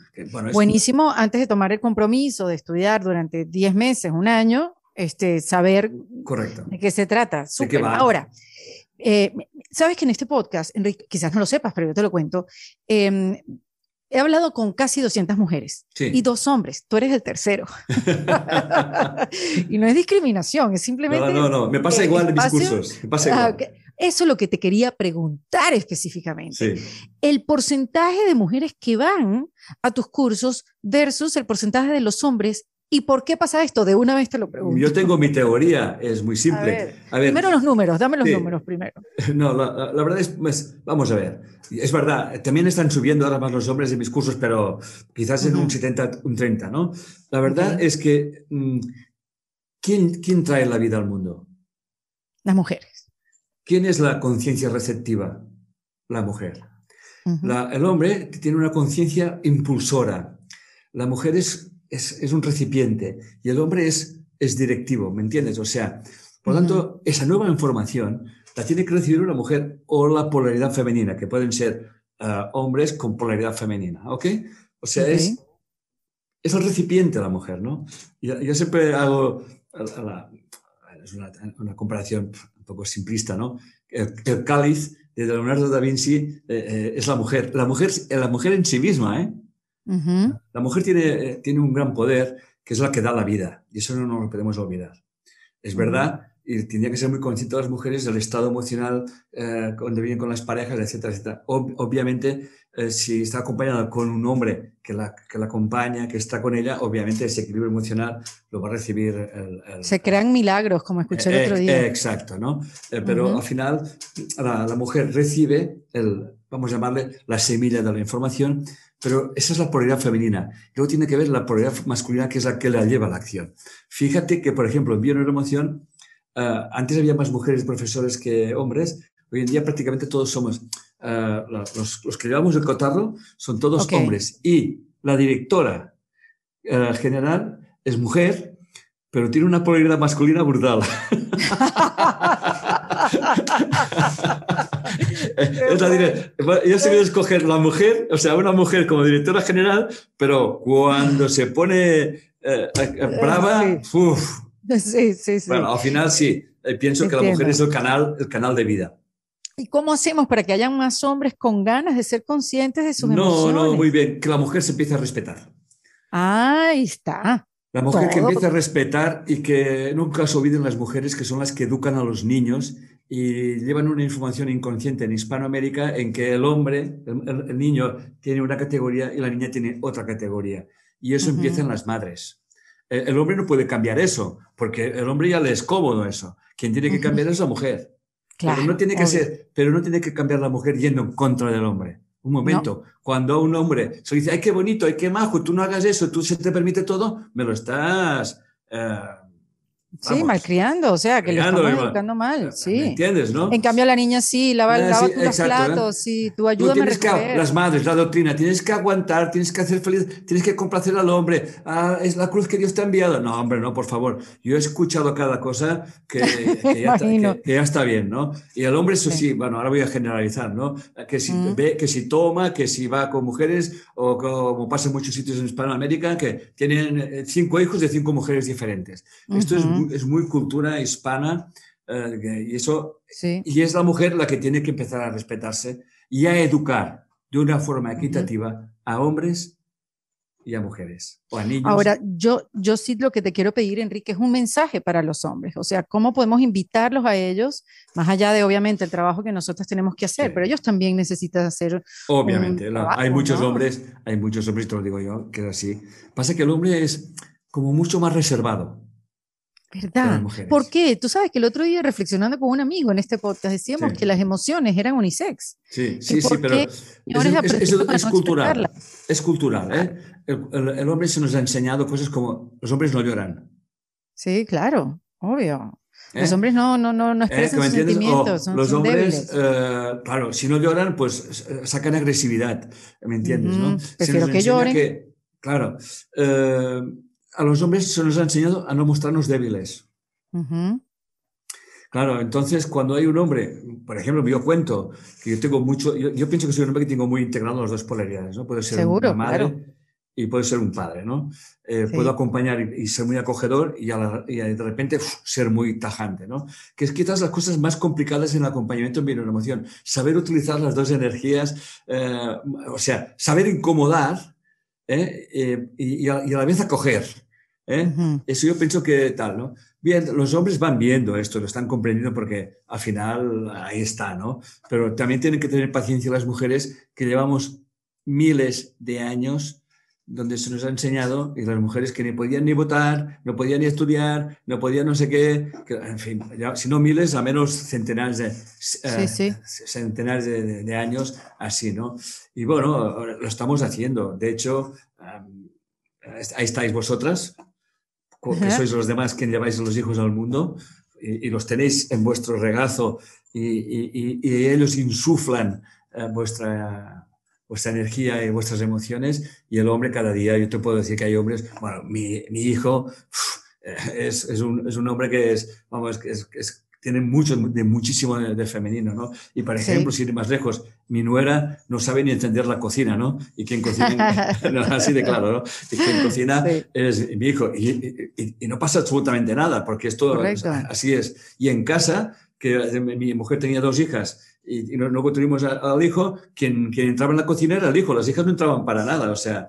Buenísimo, antes de tomar el compromiso de estudiar durante 10 meses, un año, este, saber Correcto. de qué se trata. Ahora, eh, sabes que en este podcast, Enrique, quizás no lo sepas, pero yo te lo cuento, em, He hablado con casi 200 mujeres y dos hombres. Tú eres el tercero. y no es discriminación, es simplemente... No, no, no. Me pasa igual en mis cursos. Ah, Eso es lo que te quería preguntar específicamente. El porcentaje de mujeres que van a tus cursos versus el porcentaje de los hombres ¿Y por qué pasa esto? De una vez te lo pregunto. Yo tengo mi teoría, es muy simple. A ver, primero los números, dame los números primero. No, la, verdad es, pues vamos a ver, es verdad, también están subiendo ahora más los hombres en mis cursos, pero quizás en un 70, un 30, ¿no? La verdad es que, mm, ¿quién, ¿quién trae la vida al mundo? Las mujeres. ¿Quién es la conciencia receptiva? La mujer. el hombre tiene una conciencia impulsora. La mujer es es, un recipiente y el hombre es, es directivo, ¿me entiendes? O sea, por lo tanto, esa nueva información la tiene que recibir una mujer o la polaridad femenina, que pueden ser ah, hombres con polaridad femenina, ¿ok? O sea, es, es el recipiente la mujer, ¿no? Yo, siempre hago, una, comparación un poco simplista, ¿no? El, cáliz de Leonardo da Vinci eh, eh, es la mujer, la mujer, la mujer en sí misma, ¿eh? La mujer tiene, eh, tiene un gran poder que es la que da la vida y eso no nos lo podemos olvidar. Es verdad, y tendría que ser muy consciente las mujeres del estado emocional donde eh, cuando vienen con las parejas, etcétera, etcétera. obviamente, eh, si está acompañada con un hombre que la, que la acompaña, que está con ella, obviamente ese equilibrio emocional lo va a recibir el... Se crean milagros, como escuché el otro día. exacto, ¿no? pero al final la, mujer recibe el, vamos a llamarle, la semilla de la información, pero esa es la polaridad femenina. Luego tiene que ver la polaridad masculina, que es la que la lleva a la acción. Fíjate que, por ejemplo, en bioneuromoción, uh, ah, antes había más mujeres profesores que hombres. Hoy en día prácticamente todos somos, ah, los, que llevamos el cotarro son todos hombres. Y la directora ah, general es mujer, pero tiene una polaridad masculina brutal. Yo la Yo he escoger la mujer, o sea, una mujer como directora general, pero cuando se pone eh, brava, Uf. Bueno, al final sí, eh, pienso que la mujer es el canal, el canal de vida. ¿Y cómo hacemos para que hayan más hombres con ganas de ser conscientes de sus emociones? No, no, muy bien, que la mujer se empiece a respetar. Ah, ahí está. La mujer que empiece a respetar y que nunca se olviden las mujeres que son las que educan a los niños y llevan una información inconsciente en Hispanoamérica en que el hombre, el, niño tiene una categoría y la niña tiene otra categoría. Y eso empieza en las madres. Eh, el, hombre no puede cambiar eso, porque el hombre ya le es cómodo eso. Quien tiene que cambiar es la mujer. Claro, pero, no tiene que pero no tiene que cambiar la mujer yendo en contra del hombre. Un momento, cuando a un hombre se dice, ay, qué bonito, ay, qué majo, tú no hagas eso, tú se te permite todo, me lo estás... Eh, sí, malcriando, o sea, que le está educando mal, eh, sí. entiendes, no? En cambio la niña sí, lava, la, los ¿eh? platos, sí, tú ayúdame Las madres, la doctrina, tienes que aguantar, tienes que hacer feliz, tienes que complacer al hombre, ah, es la cruz que Dios te ha enviado. No, hombre, no, por favor, yo he escuchado cada cosa que, que, ya, está, bien, ¿no? Y al hombre, eso sí. bueno, ahora voy a generalizar, ¿no? Que si, mm. ve, que si toma, que si va con mujeres, o como pasa en muchos sitios en Hispanoamérica, que tienen eh, cinco hijos de cinco mujeres diferentes. Esto es es muy cultura hispana eh, y eso y es la mujer la que tiene que empezar a respetarse y a educar de una forma equitativa a hombres y a mujeres o a niños. Ahora, yo, yo sí lo que te quiero pedir, Enrique, es un mensaje para los hombres. O sea, ¿cómo podemos invitarlos a ellos, más allá de obviamente el trabajo que nosotros tenemos que hacer, pero ellos también necesitan hacer. Obviamente, hay muchos hombres, hay muchos hombres, te lo digo yo, que es así. Pasa que el hombre es como mucho más reservado. ¿Verdad? ¿Por qué? Tú sabes que el otro día reflexionando con un amigo en este podcast decíamos que las emociones eran unisex. Sí, sí, sí, pero es, es, es, cultural. Es cultural. ¿eh? El, hombre se nos ha enseñado cosas como los hombres no lloran. Sí, claro, obvio. Los ¿Eh? hombres no, no, no, no ¿Eh? expresan sus sentimientos. los hombres, eh, claro, si no lloran, pues sacan agresividad. ¿Me entiendes? ¿no? Prefiero que lloren. claro a los hombres se nos ha enseñado a no mostrarnos débiles. Claro, entonces cuando hay un hombre, por ejemplo, yo cuento que yo tengo mucho, yo, pienso que soy un hombre que tengo muy integrado las dos polaridades, ¿no? Puede ser una madre y puede ser un padre, ¿no? Eh, puedo acompañar y, ser muy acogedor y, de repente ser muy tajante, ¿no? Que es quizás las cosas más complicadas en el acompañamiento en una emoción, saber utilizar las dos energías, eh, o sea, saber incomodar ¿eh? Eh, y, a, la vez acoger. ¿eh? Eso yo pienso que tal, ¿no? Bien, los hombres van viendo esto, lo están comprendiendo porque al final ahí está, ¿no? Pero también tienen que tener paciencia las mujeres que llevamos miles de años donde se nos ha enseñado, y las mujeres que ni podían ni votar, no podían ni estudiar, no podían no sé qué, en fin, si no miles, a menos centenares de, eh, Centenares de, años, así, ¿no? Y bueno, lo estamos haciendo. De hecho, ahí estáis vosotras, que sois los demás que lleváis los hijos al mundo, y, los tenéis en vuestro regazo, y, ellos insuflan eh, vuestra vuestra energía y vuestras emociones y el hombre cada día, yo te puedo decir que hay hombres, bueno, mi, mi hijo eh, es, es, un, es, un, hombre que es, vamos, es, tiene de muchísimo de, femenino, ¿no? Y por ejemplo, si ir más lejos, mi nuera no sabe ni entender la cocina, ¿no? Y quien cocina, así de claro, ¿no? Y cocina es mi hijo. Y, y, no pasa absolutamente nada, porque es todo, así es. Y en casa, que mi mujer tenía dos hijas, y, no, no al hijo, quien, quien entraba en la cocina era el hijo, las hijas no entraban para nada, o sea,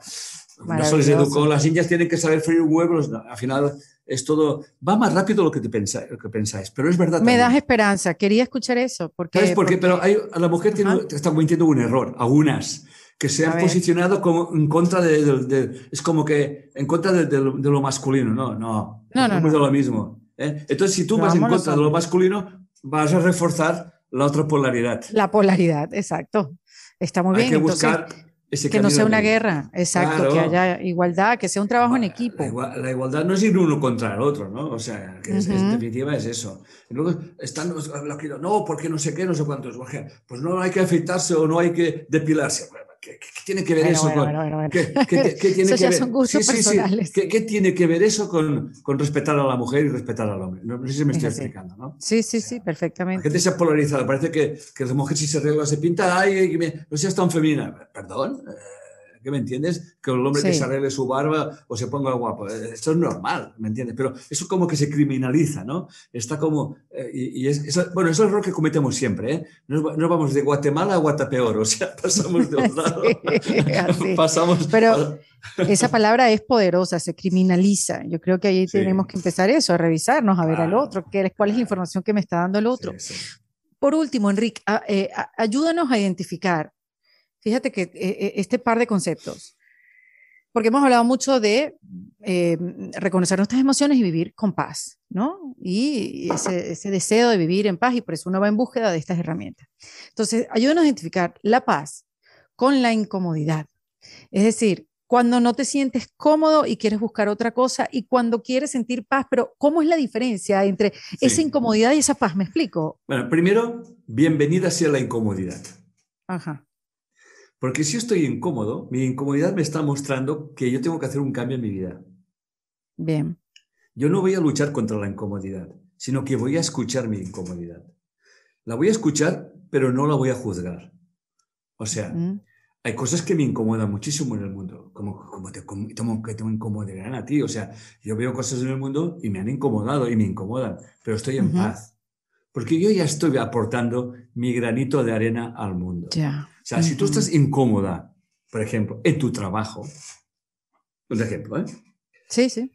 no se educó, las niñas tienen que saber freír huevos, al final es todo, va más rápido lo que, te pensáis, lo que pensáis, pero es verdad. Me das esperanza, quería escuchar eso. Porque, ¿Sabes por Porque... Pero hay, la mujer tiene, está cometiendo un error, algunas, que se han posicionado como en contra de, es como que en contra de, lo, masculino, no, no, no, no, lo mismo. ¿eh? Entonces, si tú vas en contra de lo masculino, vas a reforzar la otra polaridad. La polaridad, exacto. Está muy Hay bien. Que buscar que no sea una guerra, exacto, que haya igualdad, que sea un trabajo en equipo. La, igualdad no es ir uno contra el otro, ¿no? O sea, que en definitiva es eso. no, porque no sé qué, no sé cuántos. Pues no hay que afeitarse o no hay que depilarse. ¿Qué, tiene que ver eso con.? qué, tiene ¿Qué, tiene que ver eso con, con, respetar a la mujer y respetar al hombre? No, sé si me estoy explicando, ¿no? Sí, sí, sí, perfectamente. La gente se ha polarizado. Parece que, que mujer si se arregla se pinta, ay, no seas tan femenina. Perdón. Eh, ¿Qué me entiendes? Que un hombre que se arregle su barba o se ponga guapo. Eh, eso es normal, ¿me entiendes? Pero eso como que se criminaliza, ¿no? Está como... Eh, y, es, bueno, eso es error que cometemos siempre, ¿eh? Nos, vamos de Guatemala a Guatapeor, o sea, pasamos de un lado. pasamos... Pero... Esa palabra es poderosa, se criminaliza. Yo creo que ahí tenemos que empezar eso, a revisarnos, a ver al otro, qué, cuál es la información que me está dando el otro. Por último, Enrique, eh, ayúdanos a identificar Fíjate que eh, eh, este par de conceptos, porque hemos hablado mucho de eh, reconocer nuestras emociones y vivir con paz, ¿no? Y ese, deseo de vivir en paz y por eso uno va en búsqueda de estas herramientas. Entonces, ayúdanos a identificar la paz con la incomodidad. Es decir, cuando no te sientes cómodo y quieres buscar otra cosa y cuando quieres sentir paz, pero ¿cómo es la diferencia entre esa incomodidad y esa paz? ¿Me explico? Bueno, primero, bienvenida hacia la incomodidad. Ajá. Porque si estoy incómodo, mi incomodidad me está mostrando que yo tengo que hacer un cambio en mi vida. Bien. Yo no voy a luchar contra la incomodidad, sino que voy a escuchar mi incomodidad. La voy a escuchar, pero no la voy a juzgar. O sea, hay cosas que me incomodan muchísimo en el mundo, como, como, te, como que te incomodarán a ti. O sea, yo veo cosas en el mundo y me han incomodado y me incomodan, pero estoy en paz. Porque yo ya estoy aportando mi granito de arena al mundo. Ya. O sea, si tú estás incómoda, por ejemplo, en tu trabajo, un ejemplo, ¿eh? Sí, sí.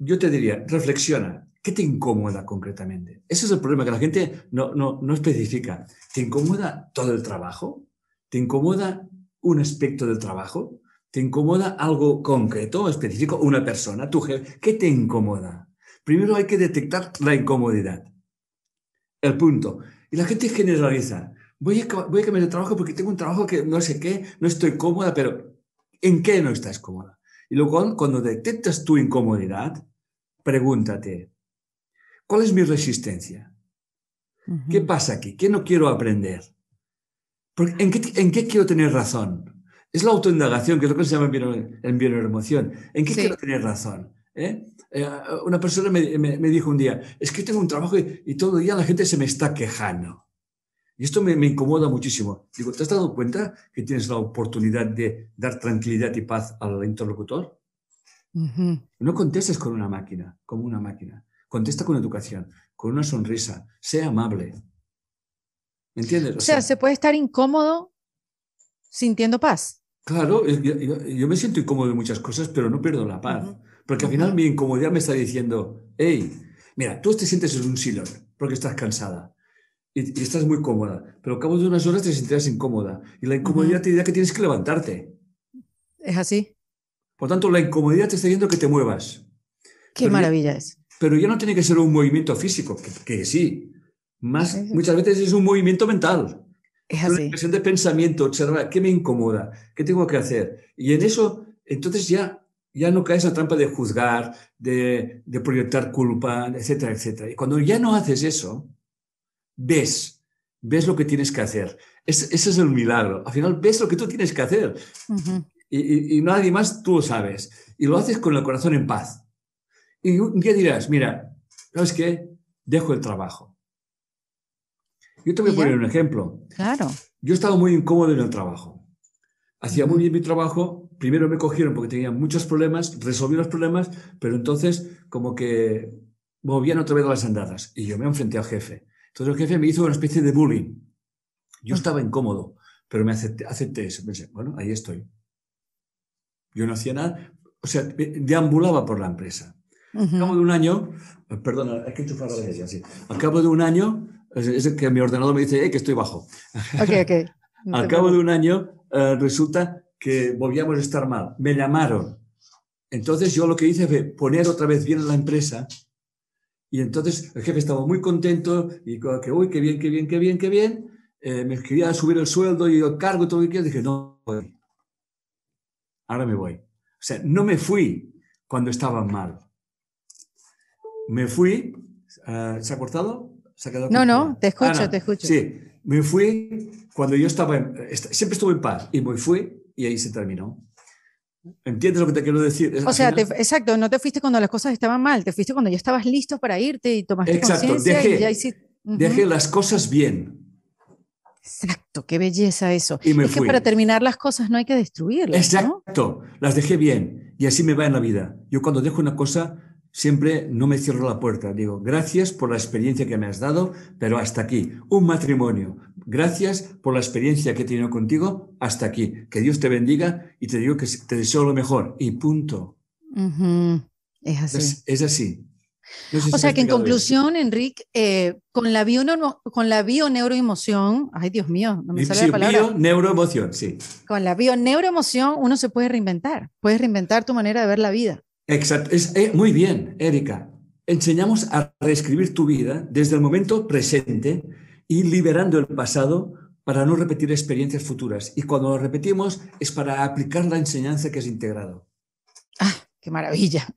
Yo te diría, reflexiona, ¿qué te incomoda concretamente? Ese es el problema que la gente no, no especifica. ¿Te incomoda todo el trabajo? ¿Te incomoda un aspecto del trabajo? ¿Te incomoda algo concreto, específico, una persona, tu jefe? ¿Qué te incomoda? Primero hay que detectar la incomodidad, el punto. Y la gente generaliza voy a, cambiar de trabajo porque tengo un trabajo que no sé qué, no estoy cómoda, pero ¿en qué no estás cómoda? Y luego, cuando detectas tu incomodidad, pregúntate, ¿cuál es mi resistencia? ¿Qué pasa aquí? ¿Qué no quiero aprender? ¿En qué, quiero tener razón? Es la autoindagación, que es lo que se llama en emoción. ¿En qué quiero tener razón? ¿Eh? Eh, una persona me, dijo un día, es que tengo un trabajo y, y todo día la gente se me está quejando. Y esto me, incomoda muchísimo. Digo, ¿te has dado cuenta que tienes la oportunidad de dar tranquilidad y paz al interlocutor? No contestes con una máquina, como una máquina. Contesta con educación, con una sonrisa. Sea amable. ¿Me entiendes? O, sea, se puede estar incómodo sintiendo paz. Claro, yo, me siento incómodo en muchas cosas, pero no pierdo la paz. Porque al final mi incomodidad me está diciendo, hey, mira, tú te sientes en un silo porque estás cansada y, estás muy cómoda, pero al cabo de unas horas te sentirás incómoda y la incomodidad te dirá que tienes que levantarte. Es así. Por tanto, la incomodidad te está diciendo que te muevas. Qué maravilla es. Pero ya no tiene que ser un movimiento físico, que, sí. Más, muchas veces es un movimiento mental. Es así. Una expresión de pensamiento, observar qué me incomoda, qué tengo que hacer. Y en eso, entonces ya, ya no caes en trampa de juzgar, de, de proyectar culpa, etcétera, etcétera. Y cuando ya no haces eso, ves, ves lo que tienes que hacer. ese es el milagro. Al final ves lo que tú tienes que hacer y, nadie más tú lo sabes. Y lo haces con el corazón en paz. Y qué dirás, mira, ¿sabes qué? Dejo el trabajo. Yo te voy a poner un ejemplo. Claro. Yo estaba muy incómodo en el trabajo. Hacía muy bien mi trabajo, primero me cogieron porque tenía muchos problemas, resolví los problemas, pero entonces como que movían otra vez las andadas y yo me enfrenté al jefe. Entonces el jefe me hizo una especie de bullying. Yo ah. estaba incómodo, pero me acepté, eso. Pensé, bueno, ahí estoy. Yo no hacía nada, o sea, deambulaba por la empresa. Al cabo de un año, eh, perdona, hay que enchufar la Al cabo de un año, es, el que mi ordenador me dice, ¡eh, que estoy bajo. Al cabo de un año, eh, resulta que volvíamos a estar mal. Me llamaron. Entonces yo lo que hice fue poner otra vez bien a la empresa y entonces el jefe estaba muy contento y que, uy, qué bien, qué bien, qué bien, qué bien. Eh, me quería subir el sueldo y el cargo, todo lo que quiera. Dije, no, ahora me voy. O sea, no me fui cuando estaba mal. Me fui, eh, ¿se ha cortado? ¿Se ha quedado no, no, te escucho, ah, te escucho. Sí, me fui cuando yo estaba, en, siempre estuve en paz y me fui y ahí se terminó. ¿Entiendes lo que te quiero decir? o sea, exacto, no te fuiste cuando las cosas estaban mal, te fuiste cuando ya estabas listo para irte y tomaste exacto, dejé, dejé las cosas bien. Exacto, qué belleza eso. Y es que para terminar las cosas no hay que destruirlas. Exacto, las dejé bien y así me va en la vida. Yo cuando dejo una cosa, siempre no me cierro la puerta. Digo, gracias por la experiencia que me has dado, pero hasta aquí. Un matrimonio. Gracias por la experiencia que he tenido contigo, hasta aquí. Que Dios te bendiga y te digo que te deseo lo mejor. Y punto. Es así. Es, así. o sea que en conclusión, Enrique, eh, con, la bio, neuroemoción, ay Dios mío, no me sale la Bio neuroemoción, sí. Con la bio neuroemoción uno se puede reinventar, puedes reinventar tu manera de ver la vida. Exacto. Es, eh, muy bien, Erika. Enseñamos a reescribir tu vida desde el momento presente y liberando el pasado para no repetir experiencias futuras. Y cuando lo repetimos es para aplicar la enseñanza que has integrado. Ah, qué maravilla.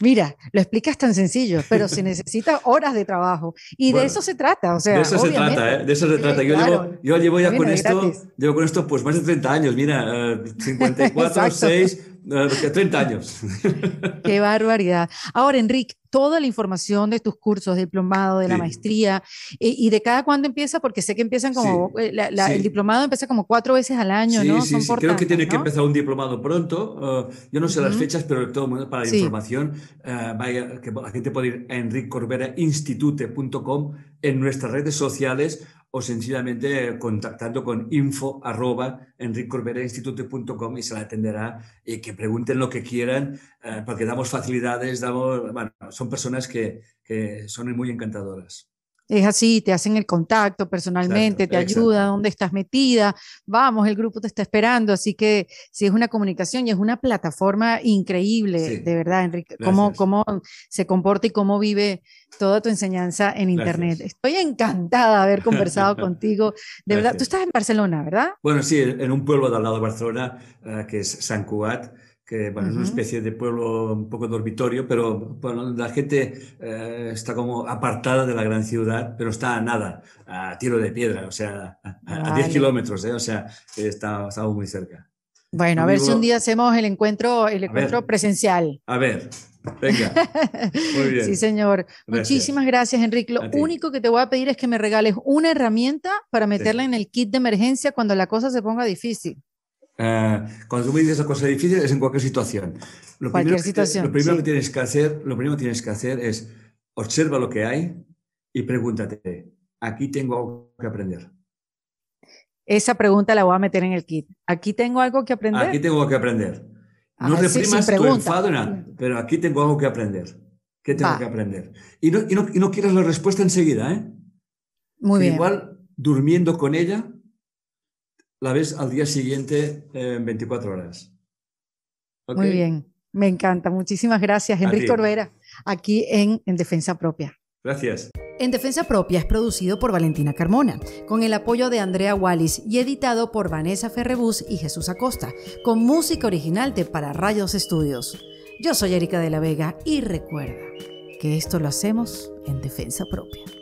Mira, lo explicas tan sencillo, pero se necesita horas de trabajo. Y de eso se trata. O sea, de eso se trata, ¿eh? De eso se trata. Yo, eh, llevo, yo llevo, ya con esto, con esto pues más de 30 años, mira, 54, 6, 30 años. Qué barbaridad. Ahora, Enrique, toda la información de tus cursos, diplomado, de la maestría, eh, y, de cada cuándo empieza, porque sé que empiezan como, eh, el diplomado empieza como cuatro veces al año, ¿no? sí, Creo que tiene que empezar un diplomado pronto. Uh, yo no sé las fechas, pero todo mundo para la información, uh, vaya, que la gente puede ir a enriccorberainstitute.com en nuestras redes sociales o sencillamente contactando con info arroba y se la atenderá y que pregunten lo que quieran eh, porque damos facilidades, damos, bueno, son personas que, que son muy encantadoras es así, te hacen el contacto personalmente, te ayuda, dónde estás metida, vamos, el grupo te está esperando, así que sí es una comunicación y es una plataforma increíble, de verdad, Enrique, cómo, cómo, se comporta y cómo vive toda tu enseñanza en Internet. Estoy encantada de haber conversado contigo, de verdad, tú estás en Barcelona, ¿verdad? Bueno, sí, en un pueblo de al lado de Barcelona, eh, que es San Cugat que es una especie de pueblo un poco dormitorio, pero bueno, la gente eh, está como apartada de la gran ciudad, pero está a nada, a tiro de piedra, o sea, a, 10 kilómetros, ¿eh? o sea, está, muy cerca. Bueno, a ver si un día hacemos el encuentro, el encuentro presencial. A ver, Venga. Muy bien. Sí, señor. Muchísimas gracias, Enrique. Lo único que te voy a pedir es que me regales una herramienta para meterla en el kit de emergencia cuando la cosa se ponga difícil. Eh, cuando tú me dices la cosa difícil es en cualquier situación. Lo cualquier primero, situación. Lo primero que tienes que hacer, lo primero que tienes que hacer es observa lo que hay y pregúntate, aquí tengo algo que aprender. Esa pregunta la voy a meter en el kit. Aquí tengo algo que aprender. Aquí tengo algo que aprender. No ah, reprimas tu enfado, nada, pero aquí tengo algo que aprender. ¿Qué tengo que aprender? Y no, quieras la respuesta enseguida, ¿eh? Muy bien. Igual durmiendo con ella, la ves al día siguiente en 24 horas. Muy bien, me encanta. Muchísimas gracias, Enrique Corbera, aquí en, en Defensa Propia. Gracias. En Defensa Propia es producido por Valentina Carmona, con el apoyo de Andrea Wallis y editado por Vanessa Ferrebus y Jesús Acosta, con música original de Para Rayos Estudios. Yo soy Erika de la Vega y recuerda que esto lo hacemos en Defensa Propia.